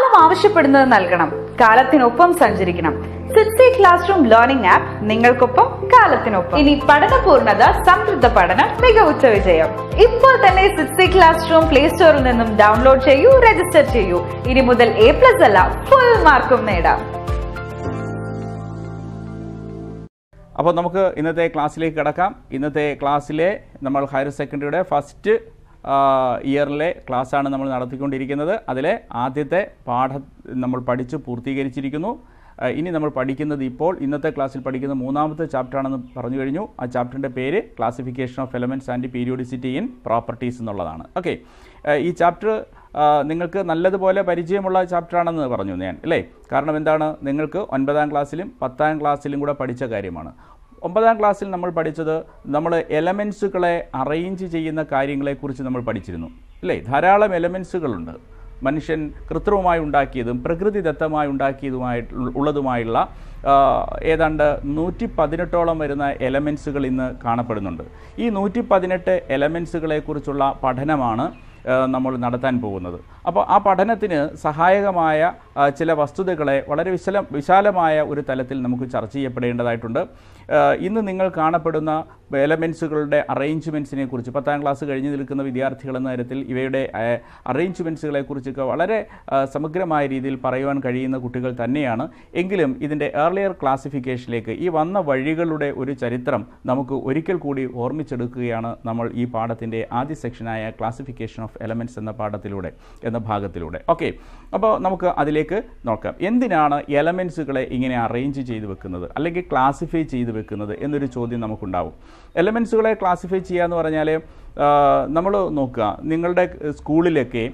കാലം ആവശ്യപ്പെടുന്നത് നൽകണം കാലത്തിനൊപ്പം സഞ്ചരിക്കണം സിറ്റ്സി ക്ലാസ് റൂം ലേണിംഗ് ആപ്പ് നിങ്ങൾക്കൊപ്പം കാലത്തിനൊപ്പം ഇനി പഠന പൂർണ്ണത സമൃദ്ധ പഠനം മികവുറ്റ വിജയം ഇപ്പോൾ തന്നെ സിറ്റ്സി ക്ലാസ് റൂം പ്ലേ സ്റ്റോറിൽ നിന്നും ഡൗൺലോഡ് ചെയ്യൂ രജിസ്റ്റർ ചെയ്യൂ ഇനി മുതൽ എ പ്ലസ് അല്ല ഫുൾ മാർക്കും നേടാം അപ്പോൾ നമുക്ക് ഇന്നത്തെ ക്ലാസ്സിലേക്ക് കിടക്കാം ഇന്നത്തെ ക്ലാസ്സിലെ നമ്മൾ ഹയർ സെക്കൻഡറിയുടെ ഫസ്റ്റ് ഇയറിലെ ക്ലാസ്സാണ് നമ്മൾ നടത്തിക്കൊണ്ടിരിക്കുന്നത് അതിലെ ആദ്യത്തെ പാഠ നമ്മൾ പഠിച്ച് പൂർത്തീകരിച്ചിരിക്കുന്നു ഇനി നമ്മൾ പഠിക്കുന്നത് ഇപ്പോൾ ഇന്നത്തെ ക്ലാസ്സിൽ പഠിക്കുന്ന മൂന്നാമത്തെ ചാപ്റ്ററാണെന്ന് പറഞ്ഞു കഴിഞ്ഞു ആ ചാപ്റ്ററിൻ്റെ പേര് classification of elements and periodicity in properties എന്നുള്ളതാണ് ഓക്കെ ഈ ചാപ്റ്റർ നിങ്ങൾക്ക് നല്ലതുപോലെ പരിചയമുള്ള ചാപ്റ്ററാണെന്ന് പറഞ്ഞു ഞാൻ അല്ലേ കാരണം എന്താണ് നിങ്ങൾക്ക് ഒൻപതാം ക്ലാസ്സിലും പത്താം ക്ലാസ്സിലും കൂടെ പഠിച്ച കാര്യമാണ് ഒമ്പതാം ക്ലാസ്സിൽ നമ്മൾ പഠിച്ചത് നമ്മൾ എലമെൻസുകളെ അറേഞ്ച് ചെയ്യുന്ന കാര്യങ്ങളെക്കുറിച്ച് നമ്മൾ പഠിച്ചിരുന്നു അല്ലേ ധാരാളം എലമെൻസുകളുണ്ട് മനുഷ്യൻ കൃത്രിമമായി ഉണ്ടാക്കിയതും പ്രകൃതിദത്തമായി ഉണ്ടാക്കിയതുമായിട്ട് ഉള്ളതുമായുള്ള ഏതാണ്ട് നൂറ്റി പതിനെട്ടോളം വരുന്ന എലമെൻസുകൾ ഇന്ന് കാണപ്പെടുന്നുണ്ട് ഈ നൂറ്റി പതിനെട്ട് എലമെൻസുകളെക്കുറിച്ചുള്ള പഠനമാണ് നമ്മൾ നടത്താൻ പോകുന്നത് അപ്പോൾ ആ പഠനത്തിന് സഹായകമായ ചില വസ്തുതകളെ വളരെ വിശല വിശാലമായ ഒരു തലത്തിൽ നമുക്ക് ചർച്ച ചെയ്യപ്പെടേണ്ടതായിട്ടുണ്ട് ഇന്ന് നിങ്ങൾ കാണപ്പെടുന്ന എലമെൻസുകളുടെ അറേഞ്ച്മെൻറ്റ്സിനെ കുറിച്ച് പത്താം ക്ലാസ് കഴിഞ്ഞ് നിൽക്കുന്ന വിദ്യാർത്ഥികൾ എന്ന തരത്തിൽ ഇവയുടെ അറേഞ്ച്മെൻറ്റ്സുകളെ കുറിച്ചൊക്കെ വളരെ സമഗ്രമായ രീതിയിൽ പറയുവാൻ കഴിയുന്ന കുട്ടികൾ തന്നെയാണ് എങ്കിലും ഇതിൻ്റെ ഏർലിയർ ക്ലാസിഫിക്കേഷനിലേക്ക് ഈ വന്ന വഴികളുടെ ഒരു ചരിത്രം നമുക്ക് ഒരിക്കൽ കൂടി ഓർമ്മിച്ചെടുക്കുകയാണ് നമ്മൾ ഈ പാഠത്തിൻ്റെ ആദ്യ സെക്ഷനായ ക്ലാസിഫിക്കേഷൻ ഓഫ് എലമെൻറ്റ്സ് എന്ന പാഠത്തിലൂടെ എന്ന ഭാഗത്തിലൂടെ ഓക്കെ അപ്പോൾ നമുക്ക് അതിലേക്ക് നോക്കാം എന്തിനാണ് എലമെൻസുകളെ ഇങ്ങനെ അറേഞ്ച് ചെയ്ത് വെക്കുന്നത് അല്ലെങ്കിൽ ക്ലാസിഫൈ ചെയ്ത് വെക്കുന്നത് എന്നൊരു ചോദ്യം നമുക്കുണ്ടാവും എലമെൻസുകളെ ക്ലാസിഫൈ ചെയ്യുക എന്ന് പറഞ്ഞാൽ നമ്മൾ നോക്കുക നിങ്ങളുടെ സ്കൂളിലൊക്കെ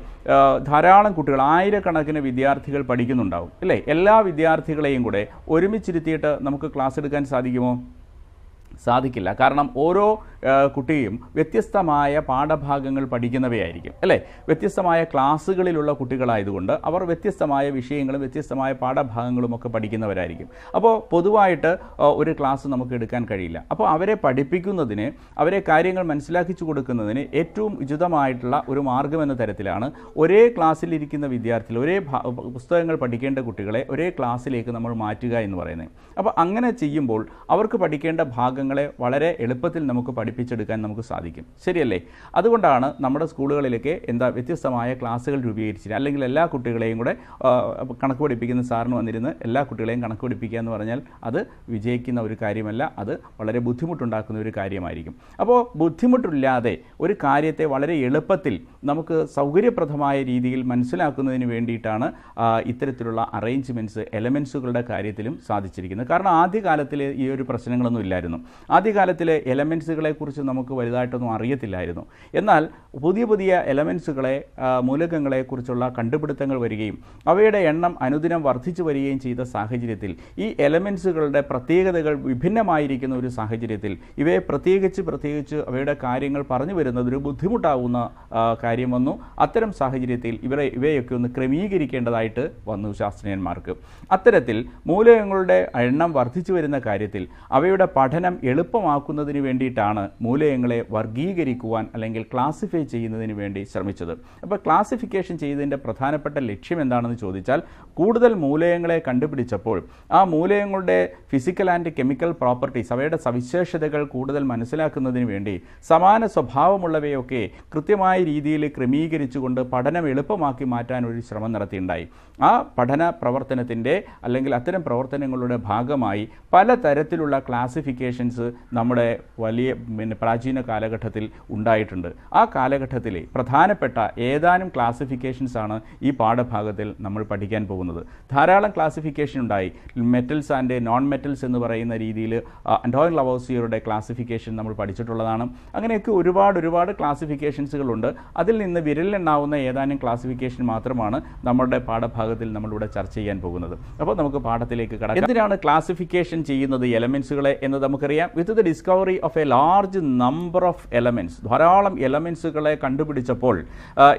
ധാരാളം കുട്ടികൾ ആയിരക്കണക്കിന് വിദ്യാർത്ഥികൾ പഠിക്കുന്നുണ്ടാവും അല്ലേ എല്ലാ വിദ്യാർത്ഥികളെയും കൂടെ ഒരുമിച്ചിരുത്തിയിട്ട് നമുക്ക് ക്ലാസ് എടുക്കാൻ സാധിക്കുമോ സാധിക്കില്ല കാരണം ഓരോ കുട്ടിയും വ്യത്യസ്തമായ പാഠഭാഗങ്ങൾ പഠിക്കുന്നവയായിരിക്കും അല്ലേ വ്യത്യസ്തമായ ക്ലാസ്സുകളിലുള്ള കുട്ടികളായതുകൊണ്ട് അവർ വ്യത്യസ്തമായ വിഷയങ്ങളും വ്യത്യസ്തമായ പാഠഭാഗങ്ങളും ഒക്കെ പഠിക്കുന്നവരായിരിക്കും അപ്പോൾ പൊതുവായിട്ട് ഒരു ക്ലാസ് നമുക്ക് എടുക്കാൻ കഴിയില്ല അപ്പോൾ അവരെ പഠിപ്പിക്കുന്നതിന് അവരെ കാര്യങ്ങൾ മനസ്സിലാക്കിച്ചു കൊടുക്കുന്നതിന് ഏറ്റവും ഉചിതമായിട്ടുള്ള ഒരു മാർഗം എന്ന തരത്തിലാണ് ഒരേ ക്ലാസ്സിലിരിക്കുന്ന വിദ്യാർത്ഥികൾ ഒരേ പുസ്തകങ്ങൾ പഠിക്കേണ്ട കുട്ടികളെ ഒരേ ക്ലാസ്സിലേക്ക് നമ്മൾ മാറ്റുക എന്ന് പറയുന്നത് അപ്പോൾ അങ്ങനെ ചെയ്യുമ്പോൾ അവർക്ക് പഠിക്കേണ്ട ഭാഗങ്ങളെ വളരെ എളുപ്പത്തിൽ നമുക്ക് പഠി പഠിപ്പിച്ചെടുക്കാൻ നമുക്ക് സാധിക്കും ശരിയല്ലേ അതുകൊണ്ടാണ് നമ്മുടെ സ്കൂളുകളിലൊക്കെ എന്താ വ്യത്യസ്തമായ ക്ലാസ്സുകൾ രൂപീകരിച്ചിരുന്നത് അല്ലെങ്കിൽ എല്ലാ കുട്ടികളെയും കൂടെ കണക്ക് പഠിപ്പിക്കുന്ന സാറിന് വന്നിരുന്ന് എല്ലാ കുട്ടികളെയും കണക്ക് പഠിപ്പിക്കുക എന്ന് പറഞ്ഞാൽ അത് വിജയിക്കുന്ന ഒരു കാര്യമല്ല അത് വളരെ ബുദ്ധിമുട്ടുണ്ടാക്കുന്ന ഒരു കാര്യമായിരിക്കും അപ്പോൾ ബുദ്ധിമുട്ടില്ലാതെ ഒരു കാര്യത്തെ വളരെ എളുപ്പത്തിൽ നമുക്ക് സൗകര്യപ്രദമായ രീതിയിൽ മനസ്സിലാക്കുന്നതിന് വേണ്ടിയിട്ടാണ് ഇത്തരത്തിലുള്ള അറേഞ്ച്മെൻറ്റ്സ് എലമെൻസുകളുടെ കാര്യത്തിലും സാധിച്ചിരിക്കുന്നത് കാരണം ആദ്യകാലത്തിൽ ഈ ഒരു പ്രശ്നങ്ങളൊന്നും ഇല്ലായിരുന്നു ആദ്യകാലത്തിൽ എലമെൻസുകളെ ഇതിനെക്കുറിച്ച് നമുക്ക് വലുതായിട്ടൊന്നും അറിയത്തില്ലായിരുന്നു എന്നാൽ പുതിയ പുതിയ എലമെൻസുകളെ മൂലകങ്ങളെ കുറിച്ചുള്ള കണ്ടുപിടുത്തങ്ങൾ വരികയും അവയുടെ എണ്ണം അനുദിനം വർദ്ധിച്ചു വരികയും ചെയ്ത സാഹചര്യത്തിൽ ഈ എലമെൻസുകളുടെ പ്രത്യേകതകൾ വിഭിന്നമായിരിക്കുന്ന ഒരു സാഹചര്യത്തിൽ ഇവയെ പ്രത്യേകിച്ച് പ്രത്യേകിച്ച് അവയുടെ കാര്യങ്ങൾ പറഞ്ഞു വരുന്നത് ഒരു ബുദ്ധിമുട്ടാവുന്ന കാര്യം വന്നു അത്തരം സാഹചര്യത്തിൽ ഇവരെ ഇവയൊക്കെ ഒന്ന് ക്രമീകരിക്കേണ്ടതായിട്ട് വന്നു ശാസ്ത്രജ്ഞന്മാർക്ക് അത്തരത്തിൽ മൂലകങ്ങളുടെ എണ്ണം വർദ്ധിച്ചു വരുന്ന കാര്യത്തിൽ അവയുടെ പഠനം എളുപ്പമാക്കുന്നതിന് വേണ്ടിയിട്ടാണ് മൂലയങ്ങളെ വർഗീകരിക്കുവാൻ അല്ലെങ്കിൽ ക്ലാസിഫൈ ചെയ്യുന്നതിന് വേണ്ടി ശ്രമിച്ചത് അപ്പോൾ ക്ലാസിഫിക്കേഷൻ ചെയ്തതിൻ്റെ പ്രധാനപ്പെട്ട ലക്ഷ്യം എന്താണെന്ന് ചോദിച്ചാൽ കൂടുതൽ മൂലയങ്ങളെ കണ്ടുപിടിച്ചപ്പോൾ ആ മൂലയങ്ങളുടെ ഫിസിക്കൽ ആൻഡ് കെമിക്കൽ പ്രോപ്പർട്ടീസ് അവയുടെ സവിശേഷതകൾ കൂടുതൽ മനസ്സിലാക്കുന്നതിന് വേണ്ടി സമാന സ്വഭാവമുള്ളവയൊക്കെ കൃത്യമായ രീതിയിൽ ക്രമീകരിച്ചുകൊണ്ട് പഠനം എളുപ്പമാക്കി മാറ്റാൻ ഒരു ശ്രമം നടത്തിയിട്ടുണ്ടായി ആ പഠന പ്രവർത്തനത്തിൻ്റെ അല്ലെങ്കിൽ അത്തരം പ്രവർത്തനങ്ങളുടെ ഭാഗമായി പല തരത്തിലുള്ള ക്ലാസിഫിക്കേഷൻസ് നമ്മുടെ വലിയ പിന്നെ പ്രാചീന കാലഘട്ടത്തിൽ ഉണ്ടായിട്ടുണ്ട് ആ കാലഘട്ടത്തിലെ പ്രധാനപ്പെട്ട ഏതാനും ക്ലാസിഫിക്കേഷൻസ് ആണ് ഈ പാഠഭാഗത്തിൽ നമ്മൾ പഠിക്കാൻ പോകുന്നത് ധാരാളം ക്ലാസിഫിക്കേഷൻ ഉണ്ടായി മെറ്റൽസ് ആൻഡ് നോൺ മെറ്റൽസ് എന്ന് പറയുന്ന രീതിയിൽ അൻഡോയിൻ ലവോസിയറുടെ ക്ലാസിഫിക്കേഷൻ നമ്മൾ പഠിച്ചിട്ടുള്ളതാണ് അങ്ങനെയൊക്കെ ഒരുപാട് ഒരുപാട് ക്ലാസിഫിക്കേഷൻസുകളുണ്ട് അതിൽ നിന്ന് വിരലിലുണ്ടാവുന്ന ഏതാനും ക്ലാസിഫിക്കേഷൻ മാത്രമാണ് നമ്മുടെ പാഠഭാഗത്തിൽ നമ്മളിവിടെ ചർച്ച ചെയ്യാൻ പോകുന്നത് അപ്പോൾ നമുക്ക് പാഠത്തിലേക്ക് കടക്കാം എന്തിനാണ് ക്ലാസിഫിക്കേഷൻ ചെയ്യുന്നത് എലമെൻസുകളെ എന്ന് നമുക്കറിയാം with the discovery of a large large number of elements ധാരാളം എലമെൻറ്റ്സുകളെ കണ്ടുപിടിച്ചപ്പോൾ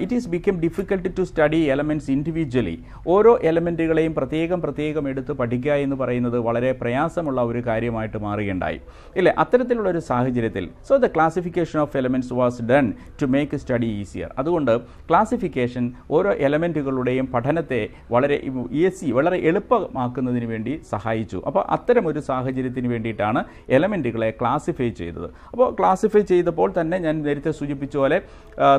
it is become difficult to study elements individually ഓരോ എലമെൻറ്റുകളെയും പ്രത്യേകം പ്രത്യേകം എടുത്ത് പഠിക്കുക എന്ന് പറയുന്നത് വളരെ പ്രയാസമുള്ള ഒരു കാര്യമായിട്ട് മാറുകയുണ്ടായി ഇല്ലേ അത്തരത്തിലുള്ള ഒരു സാഹചര്യത്തിൽ so the classification of elements was done to make study easier അതുകൊണ്ട് ക്ലാസിഫിക്കേഷൻ ഓരോ എലമെൻറ്റുകളുടെയും പഠനത്തെ വളരെ ഈസി വളരെ എളുപ്പമാക്കുന്നതിന് വേണ്ടി സഹായിച്ചു അപ്പോൾ അത്തരമൊരു സാഹചര്യത്തിന് വേണ്ടിയിട്ടാണ് എലമെൻറ്റുകളെ ക്ലാസിഫൈ ചെയ്തത് അപ്പോൾ ക്ലാസിഫൈ ചെയ്തപ്പോൾ തന്നെ ഞാൻ നേരത്തെ സൂചിപ്പിച്ച പോലെ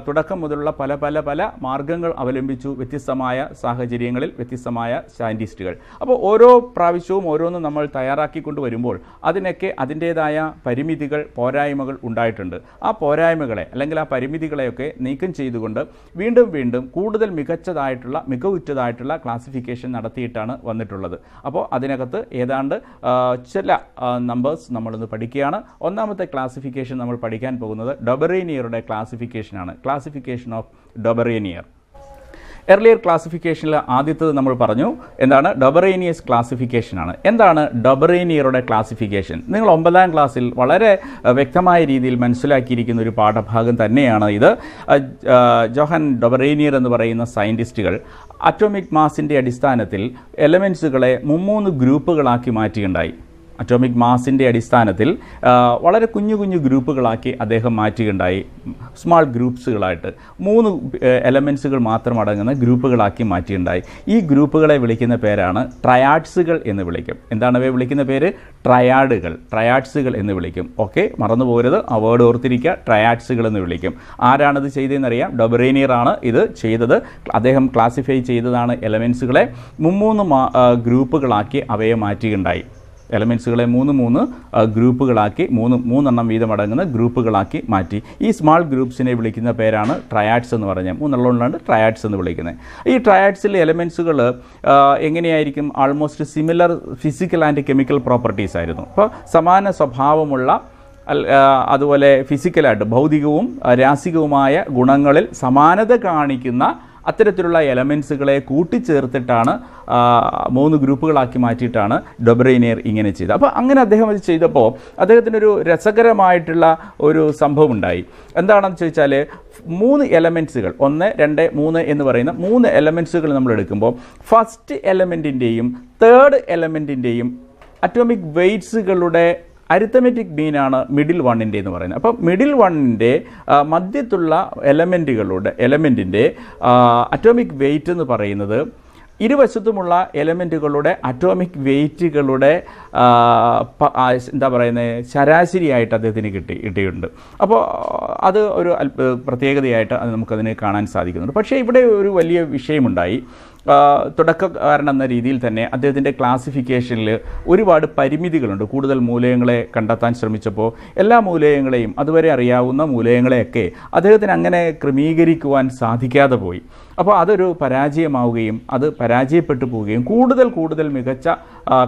തുടക്കം മുതലുള്ള പല പല പല മാർഗങ്ങൾ അവലംബിച്ചു വ്യത്യസ്തമായ സാഹചര്യങ്ങളിൽ വ്യത്യസ്തമായ സയൻറ്റിസ്റ്റുകൾ അപ്പോൾ ഓരോ പ്രാവശ്യവും ഓരോന്നും നമ്മൾ തയ്യാറാക്കിക്കൊണ്ട് വരുമ്പോൾ അതിനൊക്കെ അതിൻ്റേതായ പരിമിതികൾ പോരായ്മകൾ ഉണ്ടായിട്ടുണ്ട് ആ പോരായ്മകളെ അല്ലെങ്കിൽ ആ പരിമിതികളെയൊക്കെ നീക്കം ചെയ്തുകൊണ്ട് വീണ്ടും വീണ്ടും കൂടുതൽ മികച്ചതായിട്ടുള്ള മികവുറ്റതായിട്ടുള്ള ക്ലാസിഫിക്കേഷൻ നടത്തിയിട്ടാണ് വന്നിട്ടുള്ളത് അപ്പോൾ അതിനകത്ത് ഏതാണ്ട് ചില നമ്പേഴ്സ് നമ്മളിന്ന് പഠിക്കുകയാണ് ഒന്നാമത്തെ ക്ലാസിഫിക്കേഷൻ ക്ലാസിഫിക്കേഷൻ നമ്മൾ പഠിക്കാൻ പോകുന്നത് ഡൊബറേനിയറുടെ ക്ലാസിഫിക്കേഷനാണ് ക്ലാസിഫിക്കേഷൻ ഓഫ് ഡൊബറേനിയർ എർലിയർ ക്ലാസിഫിക്കേഷനിൽ ആദ്യത്തത് നമ്മൾ പറഞ്ഞു എന്താണ് ഡൊബറേനിയസ് ക്ലാസിഫിക്കേഷനാണ് എന്താണ് ഡൊബറേനിയറുടെ ക്ലാസിഫിക്കേഷൻ നിങ്ങൾ ഒമ്പതാം ക്ലാസ്സിൽ വളരെ വ്യക്തമായ രീതിയിൽ മനസ്സിലാക്കിയിരിക്കുന്ന ഒരു പാഠഭാഗം തന്നെയാണ് ഇത് ജോഹൻ ഡൊബറേനിയർ എന്ന് പറയുന്ന സയൻറ്റിസ്റ്റുകൾ അറ്റോമിക് മാസിൻ്റെ അടിസ്ഥാനത്തിൽ എലമെൻസുകളെ മുമ്മൂന്ന് ഗ്രൂപ്പുകളാക്കി മാറ്റിയുണ്ടായി അറ്റോമിക് മാസിൻ്റെ അടിസ്ഥാനത്തിൽ വളരെ കുഞ്ഞു കുഞ്ഞു ഗ്രൂപ്പുകളാക്കി അദ്ദേഹം മാറ്റുകയുണ്ടായി സ്മാൾ ഗ്രൂപ്പ്സുകളായിട്ട് മൂന്ന് എലമെൻസുകൾ മാത്രം അടങ്ങുന്ന ഗ്രൂപ്പുകളാക്കി മാറ്റിയുണ്ടായി ഈ ഗ്രൂപ്പുകളെ വിളിക്കുന്ന പേരാണ് ട്രയാഡ്സുകൾ എന്ന് വിളിക്കും എന്താണ് അവയെ വിളിക്കുന്ന പേര് ട്രയാഡുകൾ ട്രയാഡ്സുകൾ എന്ന് വിളിക്കും ഓക്കെ മറന്നു പോകരുത് ആ വേർഡ് ഓർത്തിരിക്കുക ട്രയാഡ്സുകൾ എന്ന് വിളിക്കും ആരാണിത് ചെയ്തതെന്നറിയാം ഡൊബറേനിയറാണ് ഇത് ചെയ്തത് അദ്ദേഹം ക്ലാസിഫൈ ചെയ്തതാണ് എലമെൻസുകളെ മുമ്മൂന്ന് ഗ്രൂപ്പുകളാക്കി അവയെ മാറ്റുകയുണ്ടായി എലമെൻസുകളെ മൂന്ന് മൂന്ന് ഗ്രൂപ്പുകളാക്കി മൂന്ന് മൂന്നെണ്ണം വീതം അടങ്ങുന്ന ഗ്രൂപ്പുകളാക്കി മാറ്റി ഈ സ്മാൾ ഗ്രൂപ്പ്സിനെ വിളിക്കുന്ന പേരാണ് ട്രയാഡ്സ് എന്ന് പറഞ്ഞാൽ മൂന്നെണ്ണമുള്ളതാണ് ട്രയാഡ്സ് എന്ന് വിളിക്കുന്നത് ഈ ട്രയാഡ്സിലെ എലമെൻസുകൾ എങ്ങനെയായിരിക്കും almost similar physical and chemical properties ആയിരുന്നു അപ്പോൾ സമാന സ്വഭാവമുള്ള അതുപോലെ ഫിസിക്കലായിട്ട് ഭൗതികവും രാസികവുമായ ഗുണങ്ങളിൽ സമാനത കാണിക്കുന്ന അത്തരത്തിലുള്ള എലമെൻസുകളെ കൂട്ടിച്ചേർത്തിട്ടാണ് മൂന്ന് ഗ്രൂപ്പുകളാക്കി മാറ്റിയിട്ടാണ് ഡൊബ്രൈനിയർ ഇങ്ങനെ ചെയ്തത് അപ്പോൾ അങ്ങനെ അദ്ദേഹം അത് ചെയ്തപ്പോൾ അദ്ദേഹത്തിനൊരു രസകരമായിട്ടുള്ള ഒരു സംഭവം ഉണ്ടായി എന്താണെന്ന് ചോദിച്ചാൽ മൂന്ന് എലമെൻസുകൾ ഒന്ന് രണ്ട് മൂന്ന് എന്ന് പറയുന്ന മൂന്ന് എലമെൻസുകൾ നമ്മൾ എടുക്കുമ്പോൾ ഫസ്റ്റ് എലമെൻറ്റിൻ്റെയും തേർഡ് എലമെൻറ്റിൻ്റെയും അറ്റോമിക് വെയ്റ്റ്സുകളുടെ അരിത്തമെറ്റിക് മീനാണ് മിഡിൽ വണ്ണിൻ്റെ എന്ന് പറയുന്നത് അപ്പോൾ മിഡിൽ വണ്ണിൻ്റെ മധ്യത്തുള്ള എലമെൻറ്റുകളുടെ എലമെൻറ്റിൻ്റെ അറ്റോമിക് വെയിറ്റ് എന്ന് പറയുന്നത് ഇരുവശത്തുമുള്ള എലമെൻറ്റുകളുടെ അറ്റോമിക് വെയിറ്റുകളുടെ എന്താ പറയുന്നത് ശരാശരിയായിട്ട് അദ്ദേഹത്തിന് കിട്ടി കിട്ടിയിട്ടുണ്ട് അപ്പോൾ അത് ഒരു പ്രത്യേകതയായിട്ട് അത് നമുക്കതിനെ കാണാൻ സാധിക്കുന്നുണ്ട് പക്ഷേ ഇവിടെ ഒരു വലിയ വിഷയമുണ്ടായി തുടക്കക്കാരൻ എന്ന രീതിയിൽ തന്നെ അദ്ദേഹത്തിൻ്റെ ക്ലാസിഫിക്കേഷനിൽ ഒരുപാട് പരിമിതികളുണ്ട് കൂടുതൽ മൂലയങ്ങളെ കണ്ടെത്താൻ ശ്രമിച്ചപ്പോൾ എല്ലാ മൂലയങ്ങളെയും അതുവരെ അറിയാവുന്ന മൂലയങ്ങളെയൊക്കെ അദ്ദേഹത്തിന് അങ്ങനെ ക്രമീകരിക്കുവാൻ സാധിക്കാതെ പോയി അപ്പോൾ അതൊരു പരാജയമാവുകയും അത് പരാജയപ്പെട്ടു പോവുകയും കൂടുതൽ കൂടുതൽ മികച്ച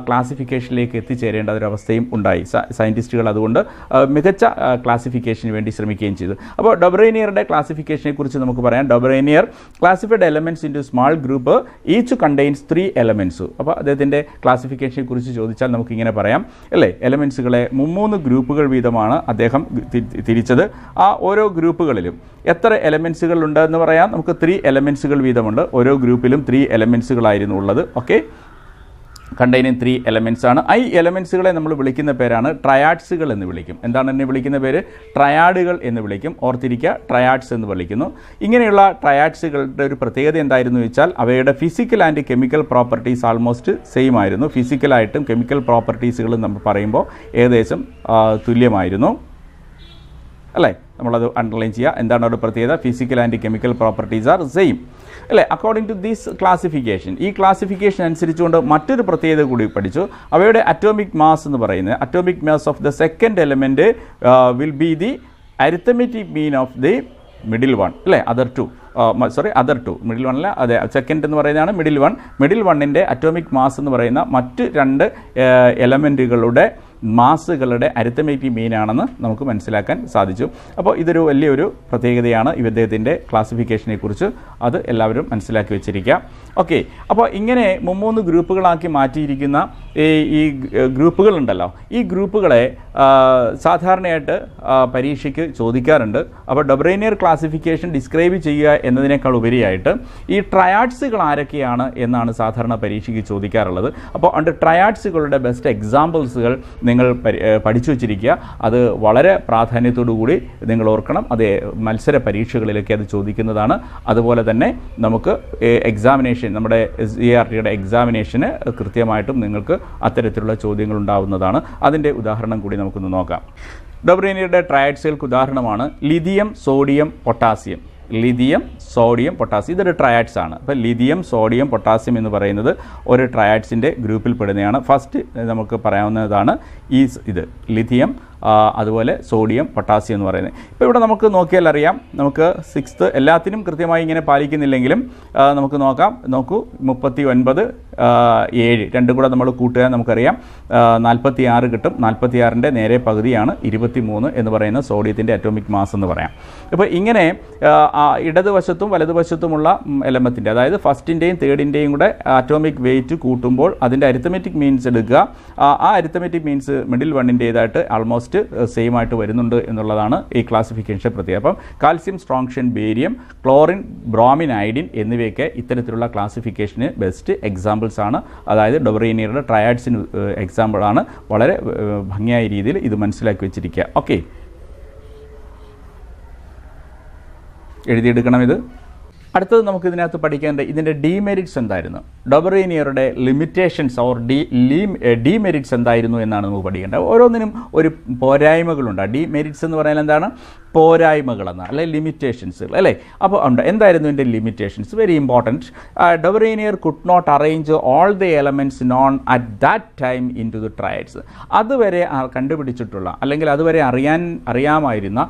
ക്ലാസിഫിക്കേഷനിലേക്ക് എത്തിച്ചേരേണ്ട ഒരവസ്ഥയും ഉണ്ടായി സയൻറ്റിസ്റ്റുകൾ അതുകൊണ്ട് മികച്ച ക്ലാസിഫിക്കേഷന് വേണ്ടി ശ്രമിക്കുകയും ചെയ്തു അപ്പോൾ ഡൊബ്രൈനിയറുടെ ക്ലാസിഫിക്കേഷനെ കുറിച്ച് നമുക്ക് പറയാം Dobereiner classified elements into small group each contains three elements അപ്പോൾ അദ്ദേഹത്തിൻ്റെ ക്ലാസിഫിക്കേഷനെ കുറിച്ച് ചോദിച്ചാൽ നമുക്കിങ്ങനെ പറയാം അല്ലേ എലമെൻറ്റ്സുകളെ മുമ്മൂന്ന് ഗ്രൂപ്പുകൾ വീതമാണ് അദ്ദേഹം തിരിച്ചത് ആ ഓരോ ഗ്രൂപ്പുകളിലും എത്ര എലമെൻറ്റ്സുകൾ ഉണ്ടെന്ന് പറയാം നമുക്ക് ത്രീ എലമെൻറ്റ്സ് എലമെൻസുകൾ വീതമുണ്ട് ഓരോ ഗ്രൂപ്പിലും ത്രീ എലമെൻസുകളായിരുന്നു ഉള്ളത് ഓക്കെ കണ്ടെയ്നിങ് ത്രീ എലമെൻസ് ആണ് ഈ എലമെൻസുകളെ നമ്മൾ വിളിക്കുന്ന പേരാണ് ട്രയാഡ്സുകൾ എന്ന് വിളിക്കും എന്താണ് എന്നെ വിളിക്കുന്ന പേര് ട്രയാഡുകൾ എന്ന് വിളിക്കും ഓർത്തിരിക്കുക ട്രയാഡ്സ് എന്ന് വിളിക്കുന്നു ഇങ്ങനെയുള്ള ട്രയാഡ്സുകളുടെ ഒരു പ്രത്യേകത എന്തായിരുന്നു വെച്ചാൽ അവയുടെ physical and chemical properties almost same ആയിരുന്നു ഫിസിക്കലായിട്ടും കെമിക്കൽ പ്രോപ്പർട്ടീസുകളും നമ്മൾ പറയുമ്പോൾ ഏകദേശം തുല്യമായിരുന്നു അല്ലേ നമ്മളത് അണ്ടർലൈൻ ചെയ്യുക എന്താണ് അവിടെ പ്രത്യേകത physical and chemical properties are same അല്ലേ അക്കോർഡിംഗ് ടു ദീസ് ക്ലാസിഫിക്കേഷൻ ഈ ക്ലാസിഫിക്കേഷൻ അനുസരിച്ചുകൊണ്ട് മറ്റൊരു പ്രത്യേകത കൂടി പഠിച്ചു അവയുടെ അറ്റോമിക് മാസ് എന്ന് പറയുന്നത് atomic mass of the second element will be the arithmetic mean of the middle one അല്ലേ other two sorry other two middle one അല്ല അതെ സെക്കൻഡ് എന്ന് പറയുന്നതാണ് മിഡിൽ വൺ മിഡിൽ വണ്ണിൻ്റെ അറ്റോമിക് മാസ് എന്ന് പറയുന്ന മറ്റ് രണ്ട് എലമെൻറ്റുകളുടെ uh, മാസുകളുടെ അരിത്തമേറ്റി മീനാണെന്ന് നമുക്ക് മനസ്സിലാക്കാൻ സാധിച്ചു അപ്പോൾ ഇതൊരു വലിയൊരു പ്രത്യേകതയാണ് അദ്ദേഹത്തിൻ്റെ ക്ലാസിഫിക്കേഷനെക്കുറിച്ച് അത് എല്ലാവരും മനസ്സിലാക്കി വെച്ചിരിക്കുക ഓക്കെ അപ്പോൾ ഇങ്ങനെ മുമ്പൊന്ന് ഗ്രൂപ്പുകളാക്കി മാറ്റിയിരിക്കുന്ന ഈ ഈ ഗ്രൂപ്പുകളുണ്ടല്ലോ ഈ ഗ്രൂപ്പുകളെ സാധാരണയായിട്ട് പരീക്ഷയ്ക്ക് ചോദിക്കാറുണ്ട് അപ്പോൾ ഡൊബ്രൈനിയർ ക്ലാസിഫിക്കേഷൻ ഡിസ്ക്രൈബ് ചെയ്യുക എന്നതിനേക്കാൾ ഉപരിയായിട്ട് ഈ ട്രയാഡ്സുകൾ ആരൊക്കെയാണ് എന്നാണ് സാധാരണ പരീക്ഷയ്ക്ക് ചോദിക്കാറുള്ളത് അപ്പോൾ അണ്ട് ട്രയാഡ്സുകളുടെ ബെസ്റ്റ് എക്സാമ്പിൾസുകൾ നിങ്ങൾ പഠിച്ചു വച്ചിരിക്കുക അത് വളരെ പ്രാധാന്യത്തോടു കൂടി നിങ്ങൾ ഓർക്കണം അത് മത്സര പരീക്ഷകളിലൊക്കെ അത് ചോദിക്കുന്നതാണ് അതുപോലെ തന്നെ നമുക്ക് എക്സാമിനേഷൻ എക്സാമിനേഷൻ നമ്മുടെ എസ് ഇ ആർ ടിയുടെ എക്സാമിനേഷന് കൃത്യമായിട്ടും നിങ്ങൾക്ക് അത്തരത്തിലുള്ള ചോദ്യങ്ങൾ ഉണ്ടാവുന്നതാണ് അതിൻ്റെ ഉദാഹരണം കൂടി നമുക്കൊന്ന് നോക്കാം ഡൊബ്രീനിയുടെ ട്രയാഡ്സുകൾക്ക് ഉദാഹരണമാണ് lithium sodium potassium lithium sodium potassium ഇതൊരു ട്രയാഡ്സ് ആണ് അപ്പോൾ ലിഥിയം സോഡിയം പൊട്ടാസ്യം എന്ന് പറയുന്നത് ഒരു ട്രയാഡ്സിൻ്റെ ഗ്രൂപ്പിൽ പെടുന്നതാണ് ഫസ്റ്റ് നമുക്ക് പറയാവുന്നതാണ് ഈ ഇത് ലിഥിയം അതുപോലെ സോഡിയം പൊട്ടാസ്യം എന്ന് പറയുന്നത് ഇപ്പോൾ ഇവിടെ നമുക്ക് നോക്കിയാൽ അറിയാം നമുക്ക് സിക്സ്ത്ത് എല്ലാത്തിനും കൃത്യമായി ഇങ്ങനെ പാലിക്കുന്നില്ലെങ്കിലും നമുക്ക് നോക്കാം നോക്കൂ മുപ്പത്തി ഒൻപത് ഏഴ് രണ്ടും കൂടെ നമ്മൾ കൂട്ടുക നമുക്കറിയാം നാൽപ്പത്തി ആറ് കിട്ടും നാൽപ്പത്തി ആറിൻ്റെ നേരെ പകുതിയാണ് ഇരുപത്തി മൂന്ന് എന്ന് പറയുന്ന സോഡിയത്തിൻ്റെ അറ്റോമിക് മാസ് എന്ന് പറയാം ഇപ്പോൾ ഇങ്ങനെ ഇടതുവശത്തും വലതുവശത്തുമുള്ള എലമത്തിൻ്റെ അതായത് ഫസ്റ്റിൻ്റെയും തേർഡിൻ്റെയും കൂടെ അറ്റോമിക് വെയിറ്റ് കൂട്ടുമ്പോൾ അതിൻ്റെ അരിത്തമെറ്റിക് മീൻസ് എടുക്കുക ആ അരിത്തമെറ്റിക് മീൻസ് മിഡിൽ വണ്ണിൻ്റേതായിട്ട് ആൾമോസ്റ്റ് ഓൾമോസ്റ്റ് സെയിം ആയിട്ട് വരുന്നുണ്ട് എന്നുള്ളതാണ് ഈ ക്ലാസിഫിക്കേഷൻ പ്രത്യേകത അപ്പം calcium strontium barium chlorine bromine iodine എന്നിവയൊക്കെ ഇത്തരത്തിലുള്ള ക്ലാസിഫിക്കേഷന് ബെസ്റ്റ് എക്സാമ്പിൾസ് ആണ് അതായത് ഡൊബറീനിയറുടെ ട്രയാഡ്സിന് എക്സാമ്പിളാണ് വളരെ ഭംഗിയായ രീതിയിൽ ഇത് മനസ്സിലാക്കി വെച്ചിരിക്കുക ഓക്കെ എഴുതിയെടുക്കണം ഇത് അടുത്തത് നമുക്ക് ഇതിനകത്ത് പഠിക്കേണ്ട ഇതിൻ്റെ ഡിമെറിറ്റ്സ് എന്തായിരുന്നു ഡൊബറീനിയറുടെ ലിമിറ്റേഷൻസ് ഓർ ഡി ലീം ഡിമെറിറ്റ്സ് എന്തായിരുന്നു എന്നാണ് നമുക്ക് പഠിക്കേണ്ടത് ഓരോന്നിനും ഒരു പോരായ്മകളുണ്ട് ഡിമെരിറ്റ്സ് എന്ന് പറഞ്ഞാൽ എന്താണ് പോരായ്മകളെന്ന് അല്ലെ ലിമിറ്റേഷൻസ് അല്ലേ അപ്പോൾ ഉണ്ട് എന്തായിരുന്നു ഇതിൻ്റെ limitations very important Dobereiner could not arrange all the elements known at that time into the triads അതുവരെ കണ്ടുപിടിച്ചിട്ടുള്ള അല്ലെങ്കിൽ അതുവരെ അറിയാൻ അറിയാമായിരുന്ന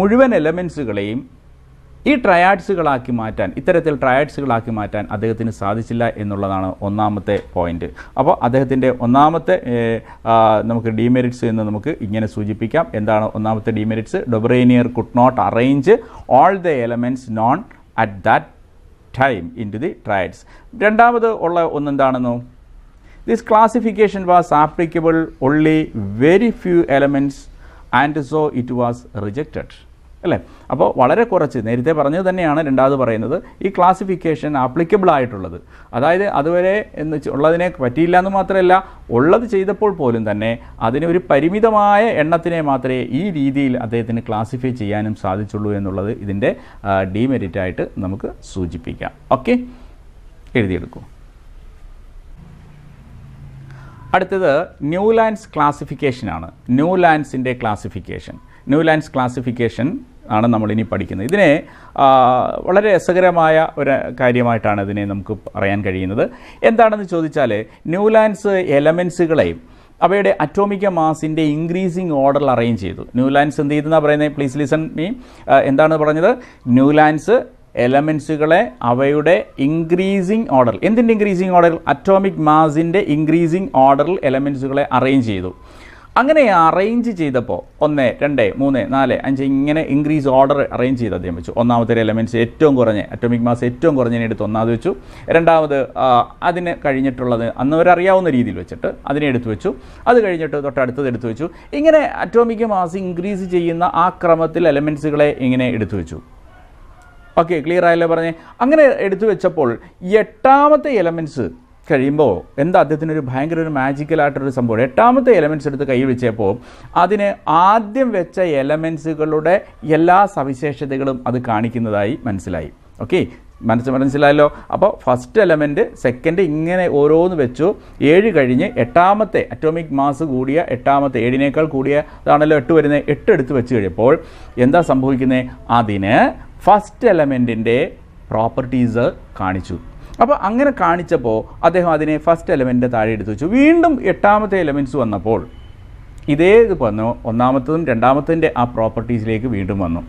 മുഴുവൻ എലമെൻസുകളെയും ഈ ട്രയാഡ്സുകളാക്കി മാറ്റാൻ ഇത്തരത്തിൽ ട്രയാഡ്സുകളാക്കി മാറ്റാൻ അദ്ദേഹത്തിന് സാധിച്ചില്ല എന്നുള്ളതാണ് ഒന്നാമത്തെ പോയിന്റ് അപ്പോൾ അദ്ദേഹത്തിൻ്റെ ഒന്നാമത്തെ നമുക്ക് ഡിമെറിറ്റ്സ് എന്ന് നമുക്ക് ഇങ്ങനെ സൂചിപ്പിക്കാം എന്താണ് ഒന്നാമത്തെ demerits Dobereiner could not arrange all the elements known at that time into the triads രണ്ടാമത് ഉള്ള ഒന്നെന്താണെന്നോ this classification was applicable only very few elements and so it was rejected അല്ലേ അപ്പോൾ വളരെ കുറച്ച് നേരത്തെ പറഞ്ഞത് തന്നെയാണ് രണ്ടാമത് പറയുന്നത് ഈ ക്ലാസിഫിക്കേഷൻ ആപ്ലിക്കബിൾ ആയിട്ടുള്ളത് അതായത് അതുവരെ എന്ന് ഉള്ളതിനെ പറ്റിയില്ല എന്ന് മാത്രമല്ല ഉള്ളത് ചെയ്തപ്പോൾ പോലും തന്നെ അതിന് ഒരു പരിമിതമായ എണ്ണത്തിനെ മാത്രമേ ഈ രീതിയിൽ അദ്ദേഹത്തിന് ക്ലാസിഫൈ ചെയ്യാനും സാധിച്ചുള്ളൂ എന്നുള്ളത് ഇതിൻ്റെ ആയിട്ട് നമുക്ക് സൂചിപ്പിക്കാം ഓക്കെ എഴുതിയെടുക്കൂ അടുത്തത് ന്യൂലാൻഡ്സ് ക്ലാസിഫിക്കേഷനാണ് ന്യൂലാൻഡ്സിൻ്റെ ക്ലാസിഫിക്കേഷൻ ന്യൂ ലാൻഡ്സ് ക്ലാസിഫിക്കേഷൻ ആണ് നമ്മളിനി പഠിക്കുന്നത് ഇതിനെ വളരെ രസകരമായ ഒരു കാര്യമായിട്ടാണ് ഇതിനെ നമുക്ക് പറയാൻ കഴിയുന്നത് എന്താണെന്ന് ചോദിച്ചാൽ ന്യൂ ലാൻഡ്സ് എലമെൻസുകളെയും അവയുടെ അറ്റോമിക മാസിൻ്റെ ഇൻക്രീസിങ് ഓർഡറിൽ അറേഞ്ച് ചെയ്തു ന്യൂലാൻഡ്സ് എന്ത് ചെയ്തെന്നാണ് പറയുന്നത് പ്ലീസ് ലിസൺ മീ എന്താണ് പറഞ്ഞത് ന്യൂലാൻഡ്സ് എലമെൻസുകളെ അവയുടെ ഇൻക്രീസിങ് ഓർഡർ എന്തിൻ്റെ ഇൻക്രീസിങ് ഓർഡർ അറ്റോമിക് മാസിൻ്റെ ഇൻക്രീസിങ് ഓർഡറിൽ എലമെൻസുകളെ അറേഞ്ച് ചെയ്തു അങ്ങനെ അറേഞ്ച് ചെയ്തപ്പോൾ ഒന്ന് രണ്ട് മൂന്ന് നാല് അഞ്ച് ഇങ്ങനെ ഇൻക്രീസ് ഓർഡർ അറേഞ്ച് ചെയ്ത് അദ്ദേഹം വെച്ചു ഒന്നാമത്തെ എലമെൻറ്റ്സ് ഏറ്റവും കുറഞ്ഞ അറ്റോമിക് മാസ് ഏറ്റവും കുറഞ്ഞതിനെ എടുത്ത് ഒന്നാമത് വെച്ചു രണ്ടാമത് അതിന് കഴിഞ്ഞിട്ടുള്ളത് അന്ന് അവരറിയാവുന്ന രീതിയിൽ വെച്ചിട്ട് അതിനെ എടുത്തു വെച്ചു അത് കഴിഞ്ഞിട്ട് തൊട്ടടുത്തത് എടുത്തു വെച്ചു ഇങ്ങനെ അറ്റോമിക് മാസ് ഇൻക്രീസ് ചെയ്യുന്ന ആ ക്രമത്തിൽ എലമെൻറ്റ്സുകളെ ഇങ്ങനെ എടുത്തു വെച്ചു ഓക്കെ ക്ലിയർ ആയല്ലേ പറഞ്ഞേ അങ്ങനെ എടുത്തു വെച്ചപ്പോൾ എട്ടാമത്തെ എലമെൻറ്റ്സ് കഴിയുമ്പോൾ എന്താ അദ്ദേഹത്തിനൊരു ഭയങ്കര ഒരു മാജിക്കലായിട്ടൊരു സംഭവം എട്ടാമത്തെ എലമെൻറ്റ്സ് എടുത്ത് കൈ വെച്ചപ്പോൾ അതിന് ആദ്യം വെച്ച എലമെൻസുകളുടെ എല്ലാ സവിശേഷതകളും അത് കാണിക്കുന്നതായി മനസ്സിലായി ഓക്കെ മനസ്സ് മനസ്സിലായല്ലോ അപ്പോൾ ഫസ്റ്റ് എലമെൻറ്റ് സെക്കൻഡ് ഇങ്ങനെ ഓരോന്ന് വെച്ചു ഏഴ് കഴിഞ്ഞ് എട്ടാമത്തെ അറ്റോമിക് മാസ് കൂടിയ എട്ടാമത്തെ ഏഴിനേക്കാൾ കൂടിയ അതാണല്ലോ എട്ട് വരുന്നത് എട്ട് എടുത്ത് വെച്ച് കഴിയുമ്പോൾ എന്താ സംഭവിക്കുന്നത് അതിന് ഫസ്റ്റ് എലമെൻറ്റിൻ്റെ പ്രോപ്പർട്ടീസ് കാണിച്ചു അപ്പോൾ അങ്ങനെ കാണിച്ചപ്പോൾ അദ്ദേഹം അതിനെ ഫസ്റ്റ് എലമെൻ്റ് താഴെ എടുത്തു വെച്ചു വീണ്ടും എട്ടാമത്തെ എലമെൻറ്റ്സ് വന്നപ്പോൾ ഇതേ ഇത് വന്നു ഒന്നാമത്തതും രണ്ടാമത്തതിൻ്റെ ആ പ്രോപ്പർട്ടീസിലേക്ക് വീണ്ടും വന്നു